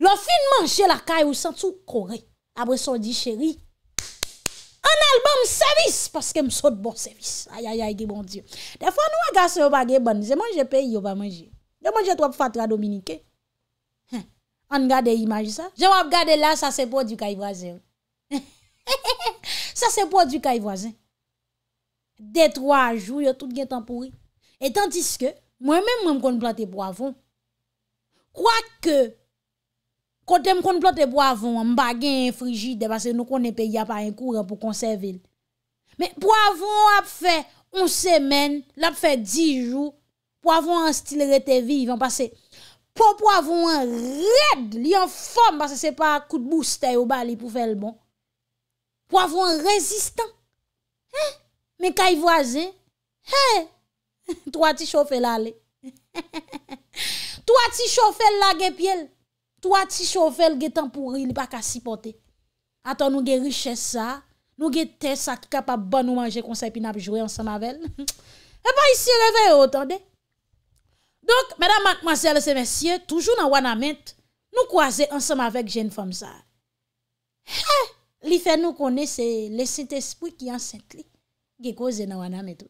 Lo fin manche la kay ou san sou kore. Abre son di cheri. An albam servis. Paske msot bon servis. Ayayay ge bon diyo. De fwa nou a gase yo pa ge bon. Ze manje peyi yo pa manje. De manje to ap fatra dominike. An gade imaj sa. Je wap gade la sa sepou di kay vwazen. Sa sepou di kay vwazen. De tro a jou yo tout gen tampouri. Etan diske. Mwen men mwen kon planti po avon. Kwa ke Kote m kon plote po avon, m bagen frijide, pase nou kon ne peya pa yon kouran pou konserve li. Men, po avon ap fe un semen, l ap fe di jou, po avon an stile rete vive, an pase, po po avon an red, li an fom, pase se pa kout booste ou bali pou fel bon. Po avon an rezistan, men ka yi voazen, tou ati chofe la li. Tou ati chofe la ge pye li. Tou ati chouvel ge tanpourri eh li pa kasi pote. Atan nou ge riche sa, nou ge te sa kapa ban nou manje konsen pinap jwè ansan mavel. E ba isi reveyo otan de. Donk, mèdam, mansel, se mèsyè, toujou nan wana ment, nou kwa zè ansan mavek jen fòm sa. Li fè nou kone se lesen te spwi ki ansen trik ge kose nan wana ment.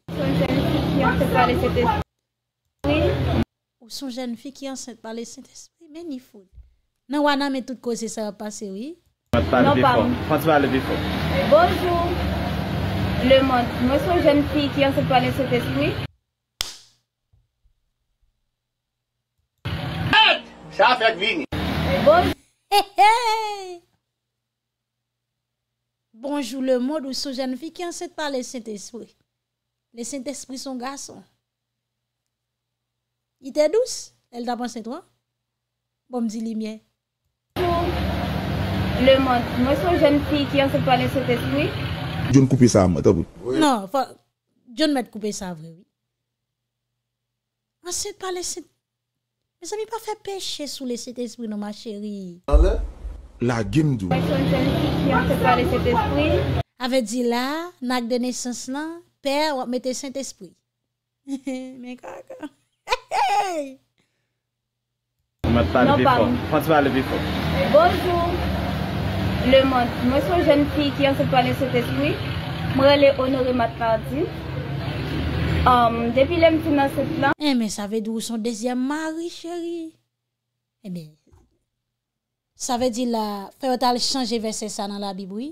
Ou son jen fi ki ansen pa lesen te spwi meni fòm. Nan wana me tout koze sa va pase, oui? Non pa. Fonsi wale vifo. Bonjour. Le monde. Mwen sou jen fi ki anset pale sot espri. Hey! Chaf ek vini. Eh, bonjour. Hey hey! Bonjour le monde ou sou jen fi ki anset pale sot espri. Le sot espri son gason. I te douce? El ta pense toi? Bon mdi li mye? Le man, mwen son jen pi ki an se pale sèp espri. Joun koupi sa mwen, tabou. Non, fwa, joun mwen koupi sa vre. An se pale sèp... Mwen sa mi pa fè peche sou le sèp espri nou ma chéri. Ale, la gimdou. Mwen son jen pi ki an se pale sèp espri. Ave di la, nak dene sens nan, per wak me te sèp espri. Mwen kaka. Mwen tan bifon. Pansi wale bifon. Bonjoum. Le moun, mwen um, eh, son jen pi ki an se pwane se te ploui, mwen le onore mat pardou. Depi lem ti nan se plan. Emen, sa ve di ou son dezyen mari cheri? Emen, sa ve di la feotal chanje vese sa nan la biboui?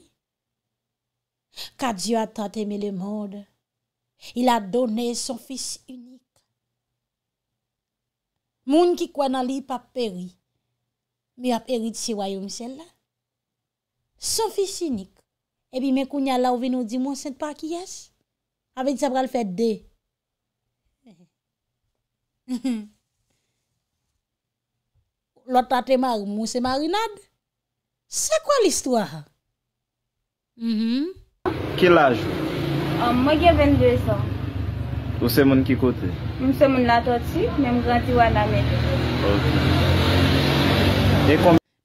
Ka di yo a tateme le moun, il a done son fis unik. Moun ki kwen nan li pa peri, mi a peri ti wayoum sel la. Son fi sinik. Ebi men kounya la ou ven ou di moun sent pa ki yes. A ven di sa pral fèd de. Lò tatè moun se moun rinad. Se kwa l'istwaha? Kil ajou? Mwen gen 22 san. Ou se moun ki kote? Mwen se moun la to tsi, men mwen granti wana men.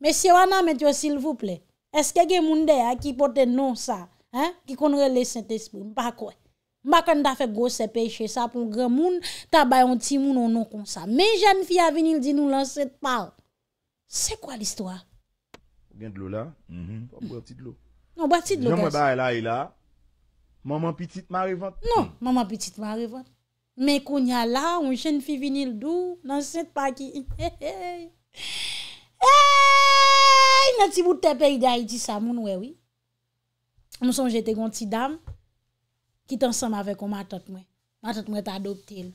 Mwen se wana men tyo sil vouple? Eske gen moun de a ki pote non sa, ki kon rele Sint-Espou, bakwe. Bakwen da fe gose peche sa pou gen moun, ta bayon ti moun anon kon sa. Men jen fi avinil di nou lan set par, se kwa l'istwa? Gen dlo la, mhm. mm-hmm. non, ba ti dlo. Nan ba ti dlo, gèz. Jomwe ba elay la, maman pitit ma revant. Nan, maman pitit ma revant. Men kon ya la, ou jen fi vinil dou, lan set par ki. Ti vout tepe ide a iti sa moun wewi, monson jete gwen ti dam ki tan san mave kon matot mwen. Matot mwen ta adoptil.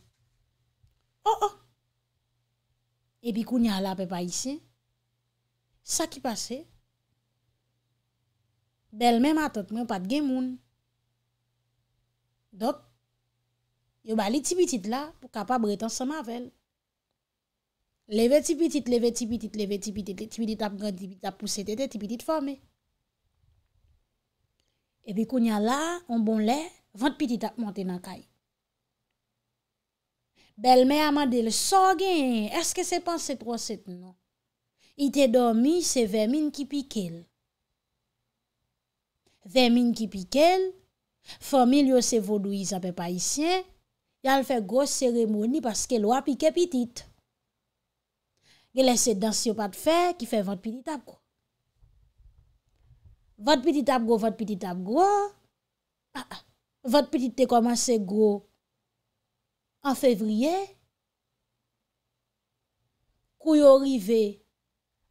Oh oh, e bi kou nyal apè pa isi, sa ki pase, bel mè matot mwen pat gen moun. Dok, yo bali ti bitit la pou kapab re tan san mavel. Leve ti pitit, leve ti pitit, leve ti pitit, le ti pitit ap gand, le ti pitit ap puse, te te ti pitit fome. E bi kounya la, an bon le, vant pitit ap monte nan kay. Bel me amadele, so gen, eske se panse tro set nou? Ite domi, se vemin ki pikel. Vemin ki pikel, fome li yo se vodou is apen pa isyen, yal fe gos seremoni paske lo apike pitit. Gè lè sè dans yon pat fè, ki fè vòt piti tap go. Vòt piti tap go, vòt piti tap go. Ah, ah. Vòt piti te komanse go an fevriye. Kou yo rive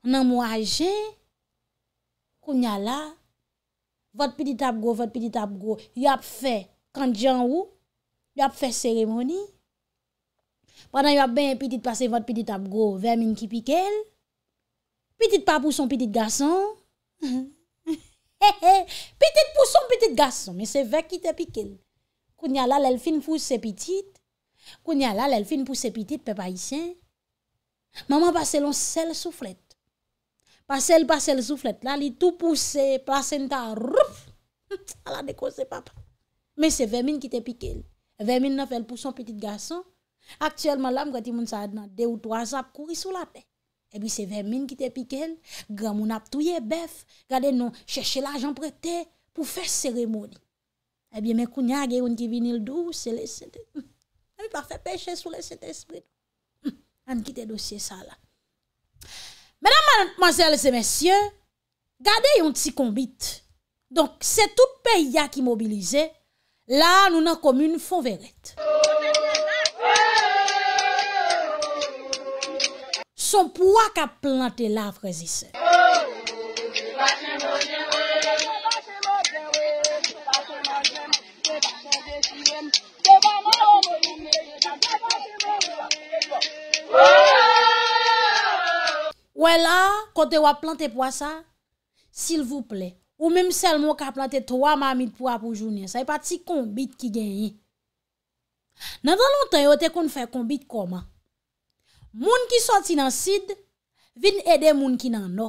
nan mwa aje. Kou nya la. Vòt piti tap go, vòt piti tap go. Yop fè kandjan ou, yop fè seremoni. Panan yon ap ben pitit pase vot, pitit ap go, vemin ki pikel. Pitit pa pouson, pitit gason. Pitit pouson, pitit gason, men se vek ki te pikel. Koun ya la, lèl fin pousse pitit. Koun ya la, lèl fin pousse pitit, pe pa yishen. Maman pase lon sel souflet. Pase l, pase l souflet, la li tou pousse, pasen ta ruf. A la dekose papa. Men se vemin ki te pikel. Vemin na fèl pouson, pitit gason. Aktyèlman lam gwa ti moun sa adnan De ou dwa zap kouri sou la pe Ebi se vemin ki te piken Gramoun ap touye bef Gade nou chèche la jan prete Pou fè seremoni Ebi me kounya ge yon ki vinil dou Se lesete Ebi pa fè peche sou lesete esprit An ki te dosye sa la Mèdam manzèl zè mèsyè Gade yon ti kombit Donk se tout pe ya ki mobilize La nou nan komoun fò veret Mèdam manzèl zè mèsyè Son pouwa ka plante la vrezi se. Ouè la, kote wap plante pouwa sa, s'il vous plè, ou mèm sel mò ka plante 3 mami pouwa poujounye, sa y pa ti konbit ki genye. Nan dan lontan yo te kon fè konbit koman? Moun ki soti nan sid, vin ede moun ki nan no.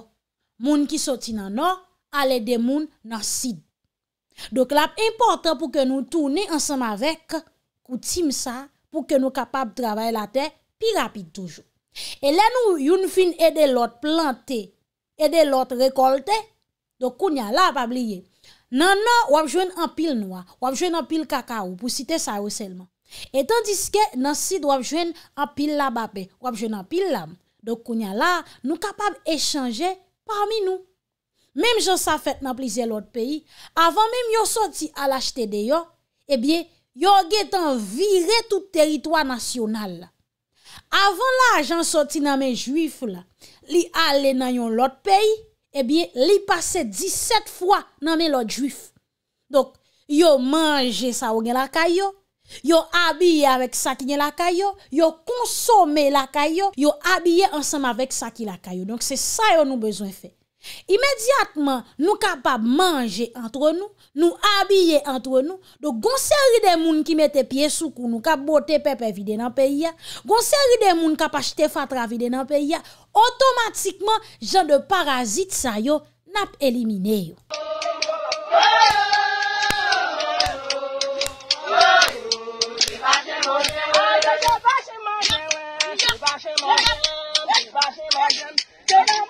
Moun ki soti nan no, ale de moun nan sid. Dok lap impotant pou ke nou toune ansam avek koutim sa pou ke nou kapap trabay la te pi rapit toujou. E lè nou yon fin ede lot plante, ede lot rekolte, dok koun ya la apabliye, nan no wap jwen anpil noa, wap jwen anpil kakao pou site sa yo selman. Etan diske nan sid wap jwen apil la bape Wap jwen apil lam Dok kounya la nou kapab echanje parmi nou Mem eh jen sa fet nan plize lot peyi Avan mem yo soti alashte deyo Ebyen yo gen tan vire tout teritwa nasyonal Avan la jen soti nan men juif Li ale nan yon lot peyi Ebyen li pase 17 fwa nan men lot juif Dok yo manje sa wage la kayo Yo abye avèk sa ki nye lakay yo Yo konsome lakay yo Yo abye ansam avèk sa ki lakay yo Donk se sa yo nou bezwen fè Imediatman nou kapap manje antre nou Nou abye antre nou Donk gonseri de moun ki mette piye soukou nou Kap bote pepe vide nan peya Gonseri de moun kap achete fatra vide nan peya Otomatikman jan de parazit sa yo Nap elimine yo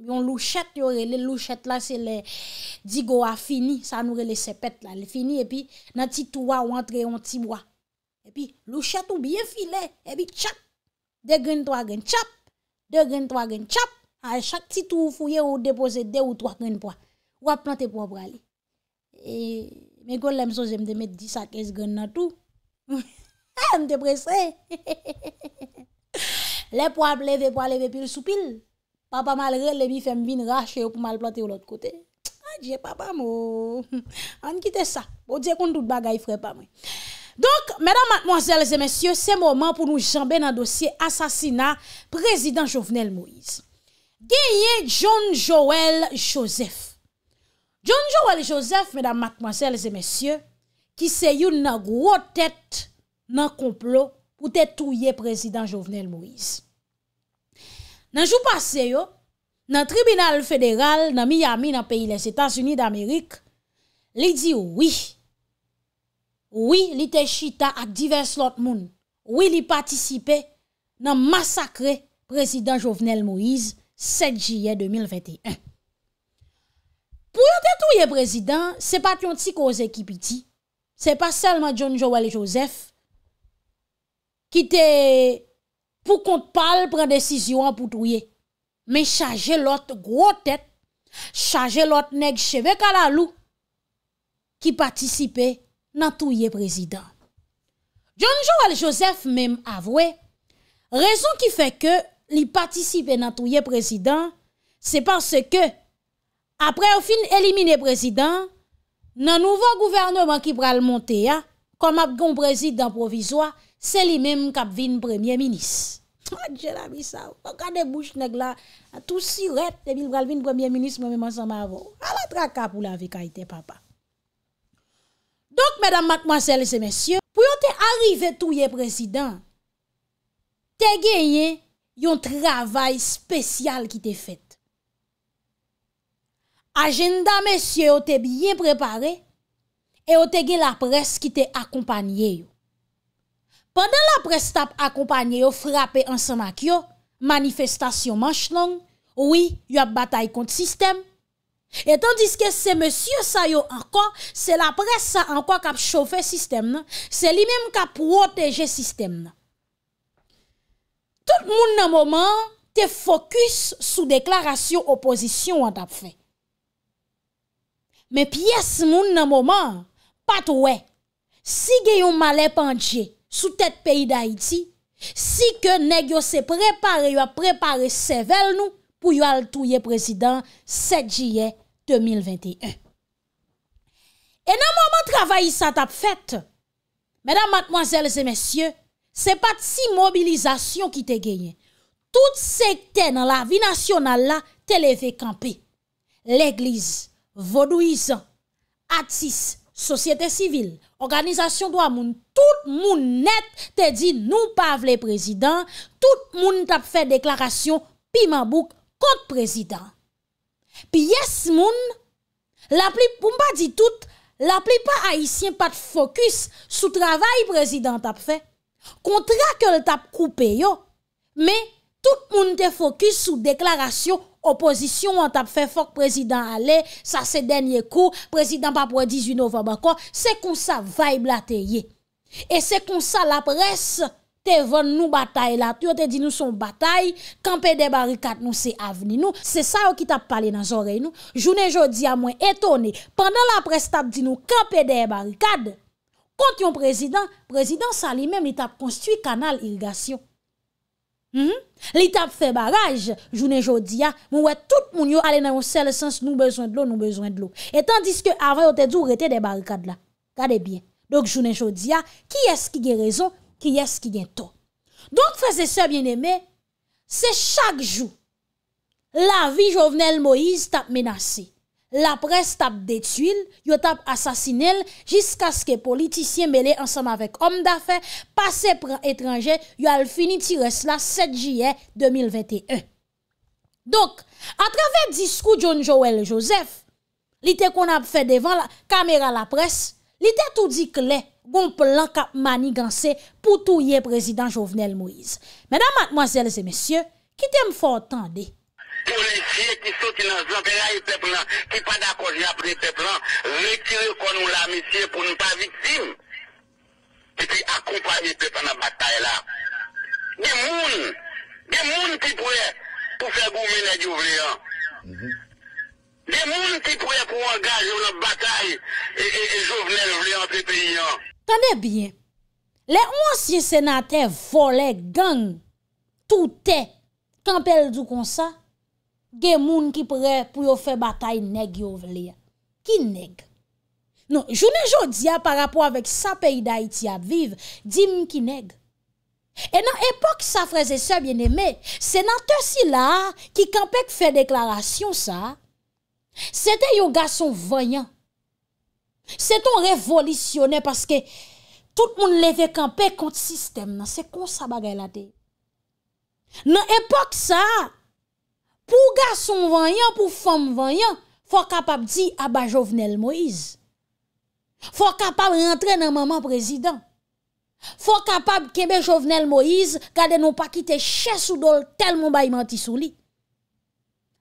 Yon louchet yo rele, louchet la se le Digo a fini, sa nou rele sepet la Le fini epi, nan titou wa wantre yon tibwa Epi, louchet ou bie file, epi tchap De gren to agen tchap, de gren to agen tchap A chak titou ou fouye ou depose de ou to agen po Wa plante po apra li E, me golem so jem demet disa kes gren na tou Mwen Ha, m te presè. Le pou ap leve pou aleve pil soupil. Papa mal rele, le bi fèm vin rache yo pou mal planté ou l'ot kote. Adje, papa mou. An kite sa. O dje kon tout bagay fè pa mou. Donk, mèdam matmoazèl zè mèsyè, se mouman pou nou jambè nan dosye asasina prezident Jovenel Moïse. Gyeye John Joel Joseph. John Joel Joseph, mèdam matmoazèl zè mèsyè, ki se youn nan gwo tèt nan komplo pou tetouye prezident Jovenel Moïse. Nan jou pase yo, nan tribunal federal nan Miami nan peyi les Etats-Unis d'Amerik, li di oui, oui li techita ak divers lot moun, oui li patisipe nan masakre prezident Jovenel Moïse 7 jiyè 2021. Pou yon tetouye prezident, se pat yon ti koze ki piti, se pat selman John Jovel Joseph, ki te pou kont pal pren desisyon pou touye, men chaje lot gro tet, chaje lot neg cheve kalalou, ki patisipe nan touye prezident. John Joel Joseph menm avwe, rezon ki fe ke li patisipe nan touye prezident, se panse ke apre ou fin elimine prezident, nan nouvo gouvernement ki pral monte ya, kon ap gon prezident provizwa, Se li menm kap vin premye minis. A dje la mi sa, wakade bouch neg la, a tou si ret te bil bral vin premye minis mwen menman sa ma avon. A la traka pou la vi ka ite papa. Donk, mèdam, mèk, mwansèl, se mèsyè, pou yon te arrive tou ye prezident, te genye yon travay spesyal ki te fet. Ajenda mèsyè, ou te bien prepare, e ou te genye la pres ki te akompanyye yo. Pendè la pres tap akompanyè yo frape ansan ak yo, manifestasyon manch nong, oui, yo ap batay kont sistem, et tandiske se monsye sa yo anko, se la pres sa anko kap chowfe sistem nan, se li menm kap woteje sistem nan. Tout moun nan mouman te fokus sou deklarasyon oposisyon an tap fe. Me piyes moun nan mouman, pat wè, si gen yon male pandje, sou tèt peyi d'Haïti si ke negyo se prepare yo a prepare sevel nou pou yo al touye prezident 7 jye 2021 E nan mouman travayi sa tap fèt Mèdam matmoazèles e mèsyè se pat si mobilizasyon ki te genyen Tout se kten nan la vi nasyonal la te leve kampe Lèglise Vodouizan Atis, Sosyete Sivil Organizasyon dwa moun, tout moun net te di nou pavle prezident, tout moun tap fe deklarasyon pi mabouk kote prezident. Pi yes moun, la pli pou mba di tout, la pli pa aisyen pat fokus sou travay prezident tap fe, kontra ke l tap koupe yo, me... Tout moun te fokus sou deklarasyon oposisyon an tap fe fok prezidant ale sa se denye kou prezidant papwe 18 novemba kon se kon sa va e blateye e se kon sa la pres te ven nou batay la tu te di nou son batay kanpe de barikad nou se aveni nou se sa ou ki tap pale nan zorey nou jounen jodi a mwen etone pandan la pres tap di nou kanpe de barikad kont yon prezidant prezidant sa li men ni tap konstui kanal irigasyon Mhm. Li tap fe baraj Jounen Jodia Mwen wè tout moun yo alè nan yon sel sens Nou bezwen dlo, nou bezwen dlo Etan diske avè yon te djou rete de barikad la Kade bien Donk jounen Jodia Ki es ki gen rezon, ki es ki gen to Donk fese se bien eme Se chak jou La vi jovenel Moise tap menase la pres tap detuil, yo tap asasinil, jiska ske politisyen mele ansam avek om da fe, pase pra etranje, yo al fini tire sla 7 jye 2021. Dok, a trave diskou John Joel Joseph, li te kon ap fe devan la kamera la pres, li te tou di kle gon plan kap maniganse pou tou ye prezident Jovenel Moise. Medan matmoazelze mesye, ki te mfo otande, Polisye ki soti nan zanpe la yi pep lan, ki pa da koji apre pep lan, vekire konou la misye pou nou pa viksim, ki akoupaje pep nan batay la. De moun, de moun ki pouye pou fe boumene di ou vleyan. De moun ki pouye pou wangaje ou nan batay e jo vleyan pe peyyan. Tande bien, le onsye senate vole gang, toute, kampel djou konsa, Gen moun ki pwè pou yo fè batay neg yo vle ya. Ki neg. Non, jounen joun diya par rapport avèk sa peyi da iti aviv, di moun ki neg. E nan epok sa freze sè bienemè, se nan te si la ki kampek fè deklarasyon sa, se te yo gason vanyan. Se ton revolisyonè paske tout moun leve kampek konti sistem nan, se kon sa bagay la dey. Nan epok sa, pou gason vanyan, pou fom vanyan, fò kapab di aba Jovenel Moïse. Fò kapab rentre nan maman prezident. Fò kapab kebe Jovenel Moïse, gade nou pa ki te ches ou dol tel mou bay manti sou li.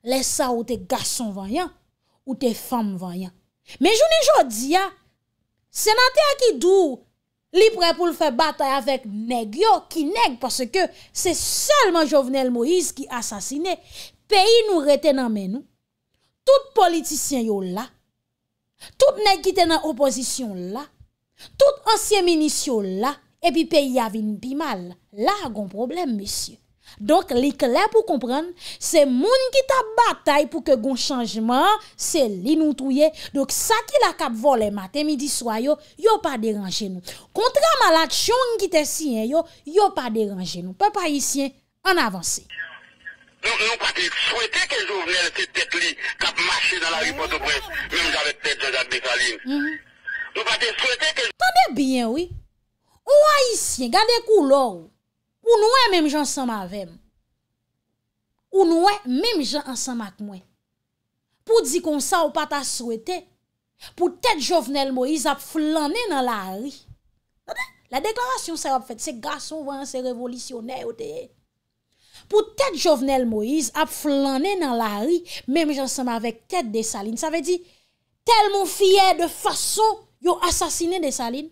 Lè sa ou te gason vanyan, ou te fom vanyan. Me jouni jò di ya, se nan te akidou, li pre pou l'fè batay avèk neg yo, ki neg, pwase ke se selman Jovenel Moïse ki asasiney, peyi nou reten nan men nou, tout politisyen yo la, tout nekiten nan oposisyon la, tout ansyen menisyon la, epi peyi avin pi mal, la a gon problem, mesye. Donk, li kler pou kompren, se moun ki ta batay pou ke gon chanjman, se li nou touye. Donk, sa ki la kap vo le maten, mi di swa yo, yo pa deranje nou. Kontra malat, chonk ki te syen yo, yo pa deranje nou. Pe pa yi syen, an avanse. Nou pati souwete ke jovenel se det li kap mache nan la ri poto brest, menm javek pet de javbe salim. Mm-hmm. Nou pati souwete ke... Tande bien, oui. Ou a isyen, gade kou lor, ou noue menm jansan mavem. Ou noue menm jansan mak mwen. Pou di kon sa ou pata souwete, pou tet jovenel mo yi zap flanen nan la ri. La deklarasyon se rap fet, se gaso ven, se revolisyonè ou teye. pou tèt Jovenel Moïse ap flanè nan la ri, mèm jansèm avèk tèt desaline. Sa vè di, tel moun fiyè de fason yo asasine desaline.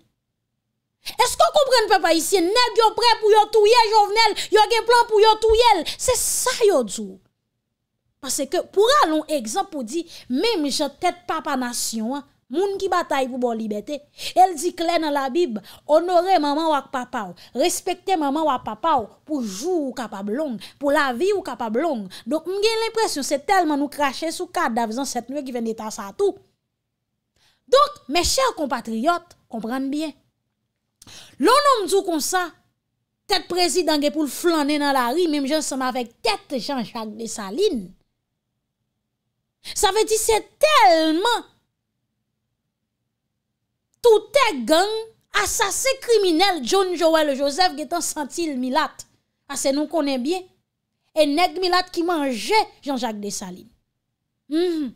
Esk an komprè n'pe pa isye, nèk yo prè pou yo touye Jovenel, yo gen plan pou yo touye el. Se sa yo dzou. Pase ke, pou alon egzamp pou di, mèm jansèm tèt papanasyon an, Moun ki batay pou bon libetè. El di klen nan la bib, honorè maman wak papaw, respekte maman wak papaw, pou jou ou kapab long, pou la vi ou kapab long. Dok m gen l'impresyon, se telman nou krashe sou kad davizan set noue ki ven detan sa tou. Dok, mè chèr compatriot, kompran bie, lò nou m djou kon sa, tèt prezid ange pou l flanè nan la ri, mè m jen seman vek tèt, jan chak de salin. Sa ve di se telman, Soute gang asase kriminel John Joel Joseph getan santil milat. Ase nou konen bien. E neg milat ki manje Jean-Jacques de Salim. Mhm.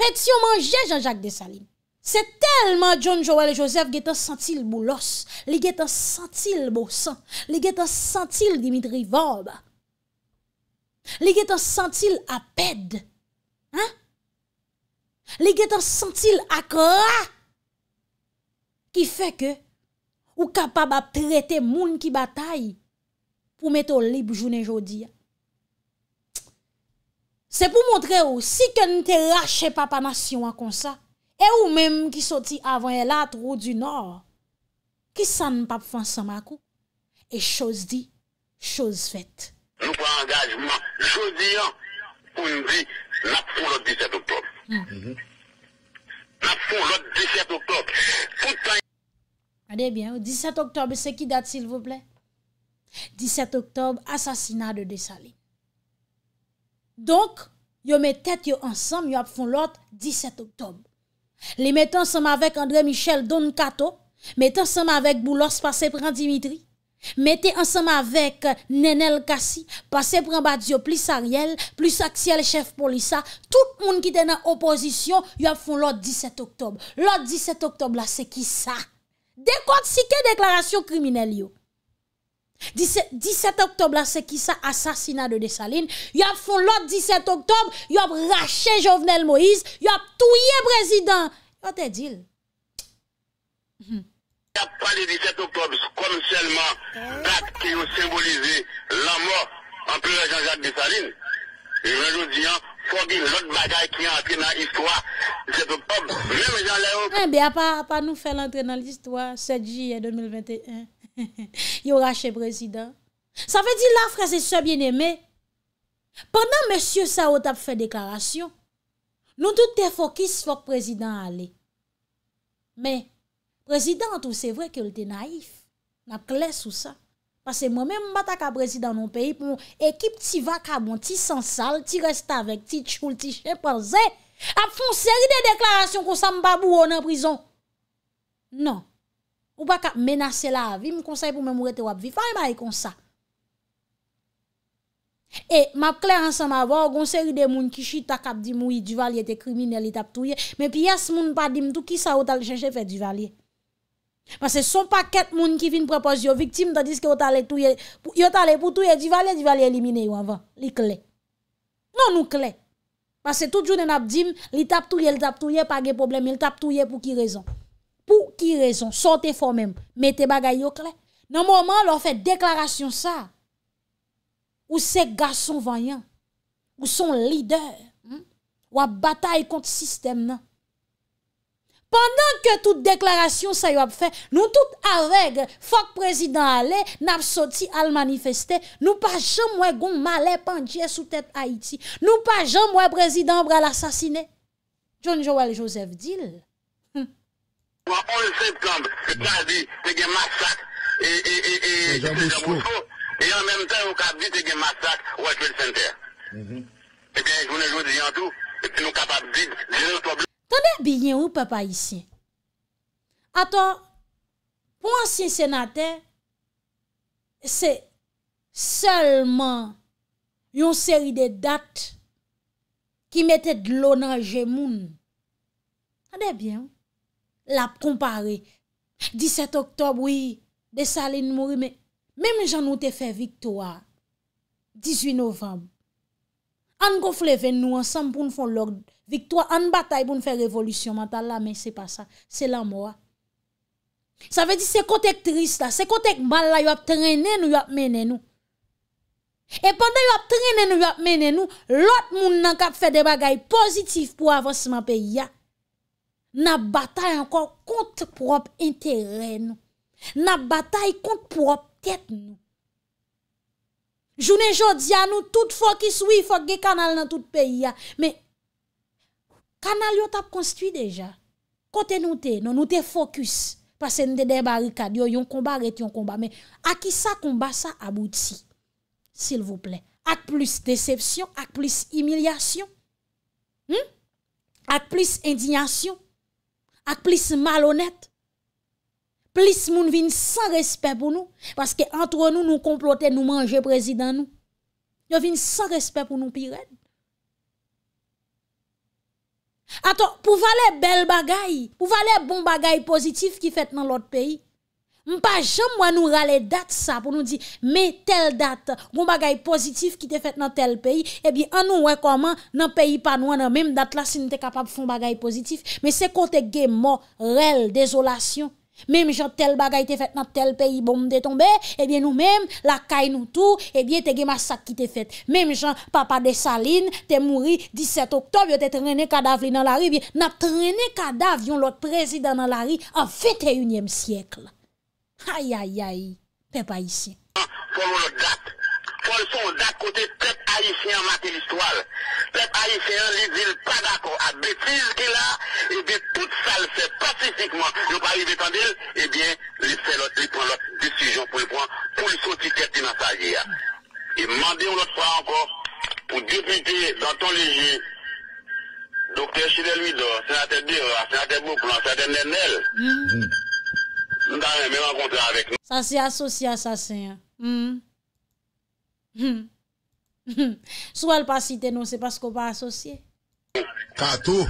Pet yon manje Jean-Jacques de Salim. Se telman John Joel Joseph getan santil boulos. Li getan santil bousan. Li getan santil Dimitri Vob. Li getan santil aped. Li getan santil akwa. Ki fe ke ou kapab ap trete moun ki batay pou meto li pou jounen jodi ya. Se pou montre ou si ke nite rache pa pa nasyon an konsa, e ou menm ki soti avan el atro ou du nor, ki san pap fansan makou, e chos di, chos fet. Nou pa angajman, jodi ya, pou yon bi, la pou lot di seto pop. La pou lot di seto pop. 17 Oktob, se ki date sil vople? 17 Oktob, asasina de desali. Donk, yo metet yo ansam, yo ap fon lot 17 Oktob. Li meten ansam avek André Michel Don Cato, meten ansam avek Boulos pasey pren Dimitri, meten ansam avek Nenel Kassi, pasey pren Badzio Plissariel, Plissaxiel, Chef Polissa, tout moun ki dena oposisyon, yo ap fon lot 17 Oktob. Lot 17 Oktob la se ki sa? Dekot si ke deklarasyon krimine li yo? 17 oktob la se ki sa asasina de Desalines, yo ap fon lot 17 oktob, yo ap rache Jovenel Moïse, yo ap touye prezident. Yo te dil. Hmm. Yo ap pali 17 oktob konselman eh? dat ki yo simbolize la mort apre la janjade Desalines. Yo anjou diyan, A pa nou fè l'entrè nan l'histoire, 7 ju yè 2021, yò rachè prezident. Sa fè di la frasè sebyen emè. Pendan mèsyè sa wot ap fè deklarasyon, nou toutè fòkis fòk prezident ale. Mè, prezident ou se vwè ki ou lte naif, nap kles ou sa. Pase mwen mwen batak apresi dan nou peyi pou mwen ekip ti va kabon, ti sansal, ti resta vek, ti tchoul, ti chepalze, ap fon seri de deklarasyon kon sa mwen pa bou ou nan prizon. Non. Ou baka menase la avi, mwen konsey pou mwen mou rete wap vi, fay mwen ay kon sa. E, map kleran sa mwen avon, kon seri de moun ki chita kap di mou yi duvalye te krimine li tap touye, men pi yas moun pa di mdou ki sa ou tal jenje fe duvalye. Pase son pa ket moun ki vin prepose yo Victim tadis ki yo tale touye Yo tale pou touye di valye di valye elimine yo avan Li kle Non nou kle Pase tout joun en ap dim li tap touye Li tap touye page problem Li tap touye pou ki rezon Sante for men Mette bagay yo kle Nan mouman lor fe deklarasyon sa Ou se gason vanyan Ou son lider hmm? Ou a batay kont sistem nan Pendant que toute déclaration ça y a fait, nous tout avec, faux président allait, n'a sorti à le manifester, nous pas jamais gon malais pendu sous tête Haïti, nous pas jamais président assassiné. assassiné John Joel Joseph hum. dit. Le 11 septembre, c'est-à-dire, il a un massacre et et et et Et en même temps, on a dit qu'il y un massacre au Center. Mm-hmm. Eh bien, je vous le dis en tout, et puis nous sommes capables de dire, Tande binyen ou pepa yisyen? Aton, pou ansyen senate, se selle man yon seri de dat ki mette dlonan jemoun. Tande binyen ou? La kompare, 17 oktob wii, de salin mouri, mè mè jan nou te fè viktoa, 18 novamb, An gofle ven nou ansan pou nou fon lor victwa, an batay pou nou fè revolisyon, manta la men se pa sa, se la mwa. Sa ve di se kotek trist la, se kotek bal la, yo ap trene nou, yo ap mene nou. E pande yo ap trene nou, yo ap mene nou, lot moun nan kap fè de bagay pozitif pou avansman pe ya. Na batay ankon kontprop interè nou. Na batay kontprop tèt nou. Jounen jodi anou, tout fokus, wifok, ge kanal nan tout peyi ya. Men, kanal yon tap konstwi deja. Kote nou te, nou nou te fokus. Pase nou te debarika, diyo yon komba, ret yon komba. Men, akisa komba sa aboutsi, sil vople. Ak plus decepsyon, ak plus imilyasyon. Hmm? Ak plus indinyasyon. Ak plus malonet. plus moun vin sans respect pour nous parce que entre nous nous comploter nous manger président nous yo vin sans respect pour nous pire Attends, pour valer belle bagaille, pour valer bon bagaille positif qui fait dans l'autre pays. pas jamais nous râler date ça pour nous dire mais telle date bon bagaille positif qui te fait dans tel pays eh bien on nous ouais comment dans pays pas nous dans même date là si nous sommes capable de faire bagaille positif mais c'est côté gay mort, désolation Mem jan tel bagay te fet nan tel peyi bom de tombe Ebyen nou mem la kay nou tou Ebyen tege masak ki te fet Mem jan papa de saline te mouri 17 oktob Yo te trene kadav li nan la ri Na trene kadav yon lot prezident nan la ri An 21e siyekl Aya ya ya Pe pa isi fol soldat côté pep haïtien maté l'histoire. Pep haïtien li dit pas d'accord à bêtise qu'il a, et bien tout ça le fait pacifiquement. Nous pas arrivé tant et bien, il fait l'autre, il prend l'autre décision pour le prendre, pour le sortir tête dans sa vie. Et hein. mandé une autre fois encore, pour député dans ton léger, docteur Chidel Mido, sénateur Dera, sénateur Bouplan, sénateur Nenel, hmm. nous avons même rencontré avec nous. Ça c'est associé à assassin. Hein. Mm. Hmm. Soit elle pas cité non, c'est parce qu'on pas associer Tato.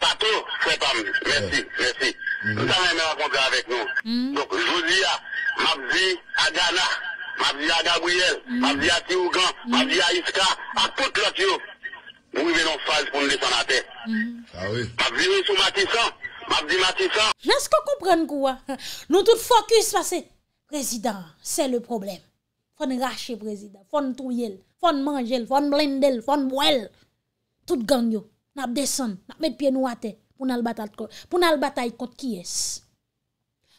Tato, c'est pas mieux. Merci, merci. Nous mm-hmm. avons Vous avec nous. Hmm. Donc, je vous dis à Mabdi, à Ghana, Mabdi, à Gabriel, hmm. Mabdi, à Tiougan, Mabdi, à Iska, à toutes les autres. Vous en phase pour nous faire la tête. Mabdi, nous sommes Matissan. Mabdi, Matissan. Est-ce que vous quoi Nous tous focus, parce Président, c'est le problème. Fon rache prezida, fon touyel, fon manjel, fon blendel, fon mwel. Tout gangyo, nap desen, nap met piye nou ate, pou nan al batay kont ki es.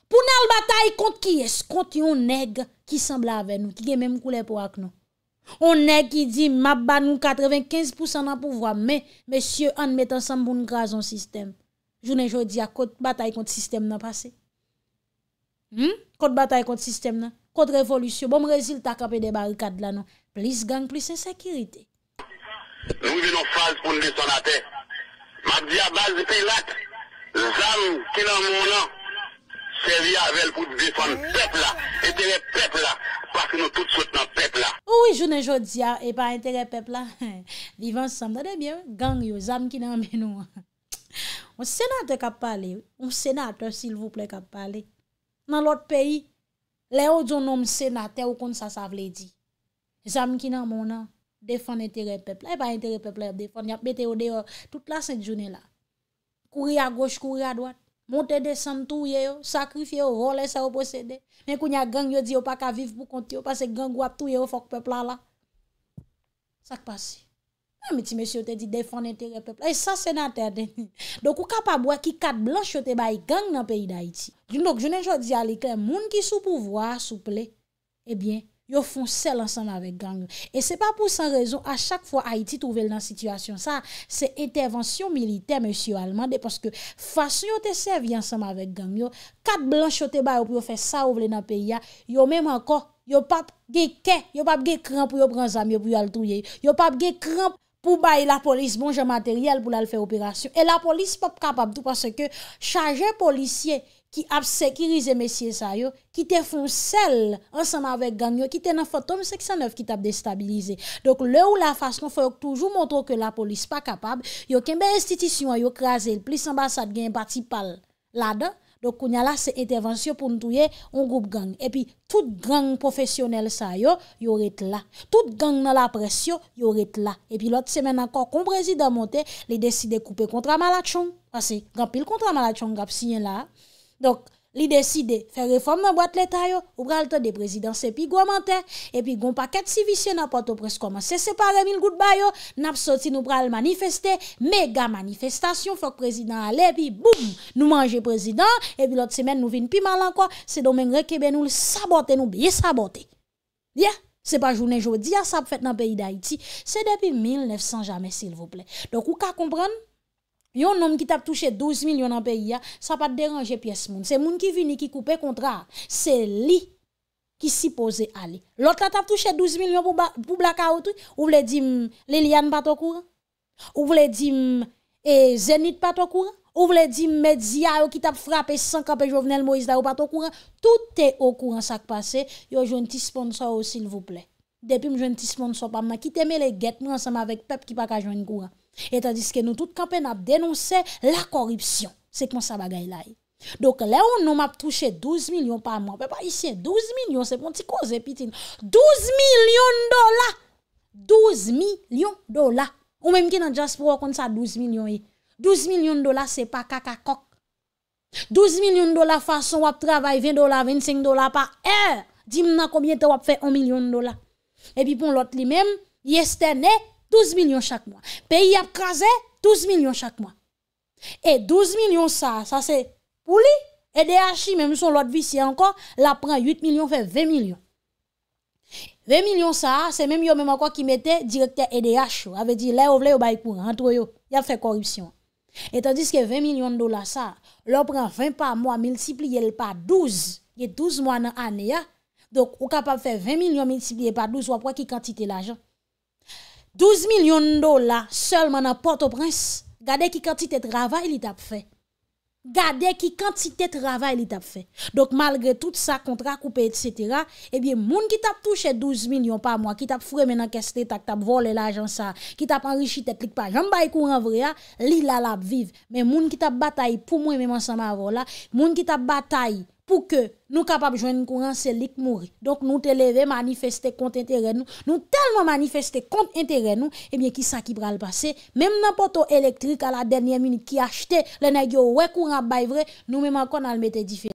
Pou nan al batay kont ki es, kont yon neg ki sembla ave nou, ki gen menm koule pou ak nou. On neg ki di, mab ba nou 95% nan pouvwa, men, men sye an met ansan pou nou graz on sistem. Jounen jodi ya, kont batay kont sistem nan pase. Hmm? Kont batay kont sistem nan. Kote revolusyon, bom rezil tak apè de barikad la nou. Plis gang, plis insèkiritè. Ou wè jounè jò diya, e pa intère pepla. Vivans sam, dè dè byè, gang yo, zan ki nan mè nou. On senate kap pale, on senate s'il vous plè kap pale. Nan l'ot peyi. Le ou joun om senate ou kon sa sa vle di. E sa mkina mounan, defan entere peple. E pa entere peple defan, nyap bete ou deyo, tout la sen jounen la. Kouri a goch, kouri a doat. Monte de san touye yo, sakrifye yo, role sa ou posede. Men kou nyak gang yo di yo, pa ka viv pou konti yo, pase gang wap touye yo, fok peple la la. Sak pasi. Non, Meti mesyo te di defon enterepeple. E sa se nan terni. Dok ou kapabwa ki kat blanchote ba yi gang nan peyi d'Haïti. Jounen jò di alikè, moun ki sou pouvoi, souple, ebyen, eh yon fon sel ansan avèk gang. E se pa pou san rezon, a chak fwa Haïti touvel nan situasyon sa, se intervensyon militer, mesyo, alman de, paske fasyon yon te servi ansan avèk gang, kat blanchote ba yon pou yon fè sa ouvle nan peyi ya, yon mèm ankon, yon pap ge kè, yon pap ge kran pou yon pranzan, yon pap ge kran pou yon pranzan, pou baye la polis bonjè materyèl pou lal fè operasyon. E la polis pa kapab, tout pasè ke chaje policye ki ap sekirize mesye sa yo, ki te foun sel ansanm avèk gangyo, ki te nan fotom 609 ki tap destabilize. Donk lè ou la fason fè yo toujou montro ke la polis pa kapab, yo kembe institisyon yo krasè, plis ambasad gen pati pal lada, lo kounya la se etervansyon pou ntouye on goup gang. E pi, tout gang profesyonel sa yo, yo rete la. Tout gang nan la presyon, yo rete la. E pi, lot se men akor kon prezid a monte, li deside koupe kontra malachon. Pase, gampil kontra malachon gapsinyen la. Dok, Li deside fe reform nan boat leta yo, ou pral to de prezidans se pi gwa mantè, epi gwa paket si visye nan pato pres komanse separe mil gout bay yo, nap soti nou pral manifeste, mega manifestasyon, fok prezidans ale, epi boum, nou manje prezidans, epi lot semen nou vin pi malankwa, se domen rekebe eh nou sabote nou, biye sabote. Ya, se pa jounen jodi a sap fèt nan peyi da iti, se depi 1900 jamè sil vople. Dok ou ka kompran? Yon nom ki tap touche 12 mil yon anpe ya, sa pa deranje piyes moun. Se moun ki vini ki koupe kontra, se li ki si pose ali. Lot la tap touche 12 mil yon pou blaka ou tri, ou vle di liyan pato kouran? Ou vle di e, zenit pato kouran? Ou vle di medziya yo ki tap frape sankanpe jovenel moizda yo pato kouran? Tout te o kouran sa k'pase, yo jwen ti sponsor ou si n'vouple. Depi m jwen ti sponsor pa m, ki te me le get m ansema vek pep ki pa ka jwen kouran. Et tandis que nous tout campagne a dénoncé la corruption. C'est comme ça bagaille là. Donc là on m'a touché 12 millions par mois. pas ici 12 millions c'est pour petit cause 12 hein, millions de dollars. 12 millions de dollars. Ou même qui dans diaspora comme ça 12 millions 12 eh. millions de dollars c'est pas caca coq. 12 millions de dollars façon wap travail 20 dollars 25 dollars par heure. Dis-moi combien tu on fait 1 million de dollars. Et puis pour l'autre lui-même, il est 12 millions chaque mois. Pays a crasé 12 millions chaque mois. Et 12 millions ça, ça c'est pour lui. Et DHI, même son l'autre vice encore, la prend 8 millions, fait 20 millions. 20 millions ça, c'est même yo même encore qui mettait directeur EDH, avait dit là vous courant entre y a fait corruption. Et tandis que 20 millions de dollars ça, leur prend 20 par mois multiplié par 12, il y a 12 mois dans année Donc ou capable faire 20 millions multiplié par 12, ou quoi qui quantité l'argent. 12 milyon do la, selle man apote o prens, gade ki kantite travay li tap fe. Gade ki kantite travay li tap fe. Dok malgre tout sa kontra koupe et cetera, ebyen eh moun ki tap touche 12 milyon pa mwa, ki tap fure men an keste, tak tap vole la ajan sa, ki tap anri chi teplik pa, jan bayi kouran vre ya, ah, li la lap viv. Men moun ki tap batay, pou mwen men man sa ma avola, moun ki tap batay, pour que nous capables joindre courant c'est lik mourir. Donc nous te lever manifester contre intérêt nous, nous tellement manifester contre intérêt nous, eh bien qui ça qui pral passer même n'importe poteau électrique à la dernière minute qui acheté le nèg ouais courant bay vrai, nous même encore on mettre différent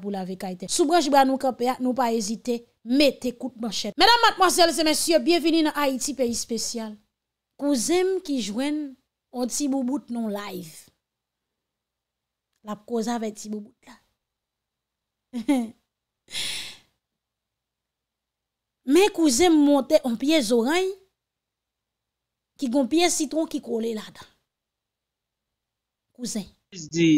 pour la vekaite. Sous branche bra nous camper, nous pas hésiter, mettez coup de manchette. Mesdames, mademoiselles et messieurs, bienvenue dans Haïti pays spécial. Cousin qui joignent on petit boubout non live. La cause avec petit boubout là. Men kouzen mwote an piye zoray, ki goun piye siton ki koule la dan. Kouzen. Jis di,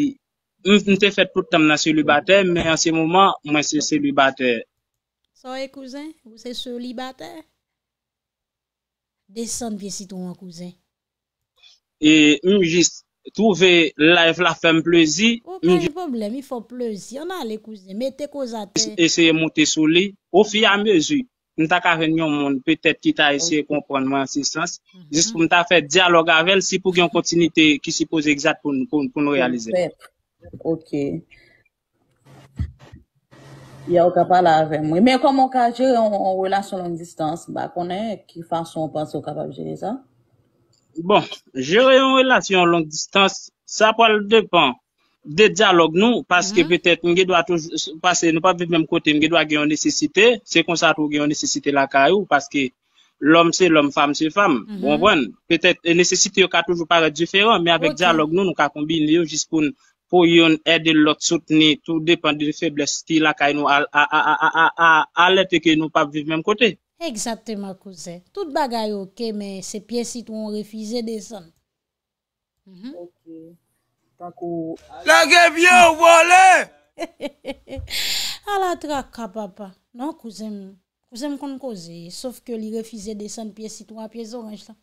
mwen foute fete poutan mwen se li bate, men an se mouman mwen se li bate. Soye kouzen, mwen se li bate. Desan vye siton mwen kouzen. E mwen jis, Trouve la fèm plezi. Ou kè yon problem, yon fèm plezi, yon a lè kouzè, mè te kouzatè. Eseye moutè sou li, ou fi a mezi, mè ta ka renyon moun, pè tèt ki ta eseye kompren mè ansistans, jist pou mè ta fè dialog avèl, si pou gè yon kontinite ki si pose egzat pou nou realize. Ok, yon kapal avè mwen, mè komon ka jè yon relasyon ansistans, ba konè ki fason panse yon kapal jè zan? Bon, jere yon relasyon long distance, sa po al depan de diyalog nou, paske petet mge do a touj, paske nou pa vi mèm kote, mge do a gen yon nesesite, se kon sa tou gen yon nesesite lakay ou, paske lom se lom, fam se fam, bon bon. Petet, nesesite yo ka toujou pare diferan, me avèk diyalog nou, nou ka kombine yo jispoun pou yon edil lòt sotni, tou depan de febles ti lakay nou a lete ke nou pa vi mèm kote. Eksate ma kouze, tout bagay oke, me se piye si tou an refize desen. Ok, mhm. takou. La gen vyo, wale! Ala trak ka papa, nou kouze, kouze m kon kouze, saf ke li refize desen piye si tou an piye zon anjta.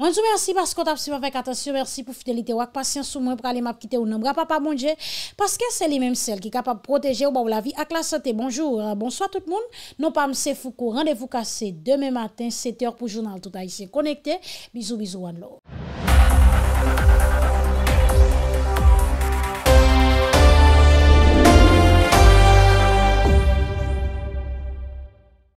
Anzou mersi baskot ap si mwen vek atasyon. Mersi pou fidelite wak pasyen sou mwen pou ale map kite ou nan bra pa pa mounje. Paske se li menm sel ki kapap proteje ou ba ou la vi ak la sante. Bonjour, euh, bonsoit tout moun. Non pa mse foukou. Rendez-vous kase deme matin 7h pou jounal tout a y se konekte. Bizou, bizou, wan lou.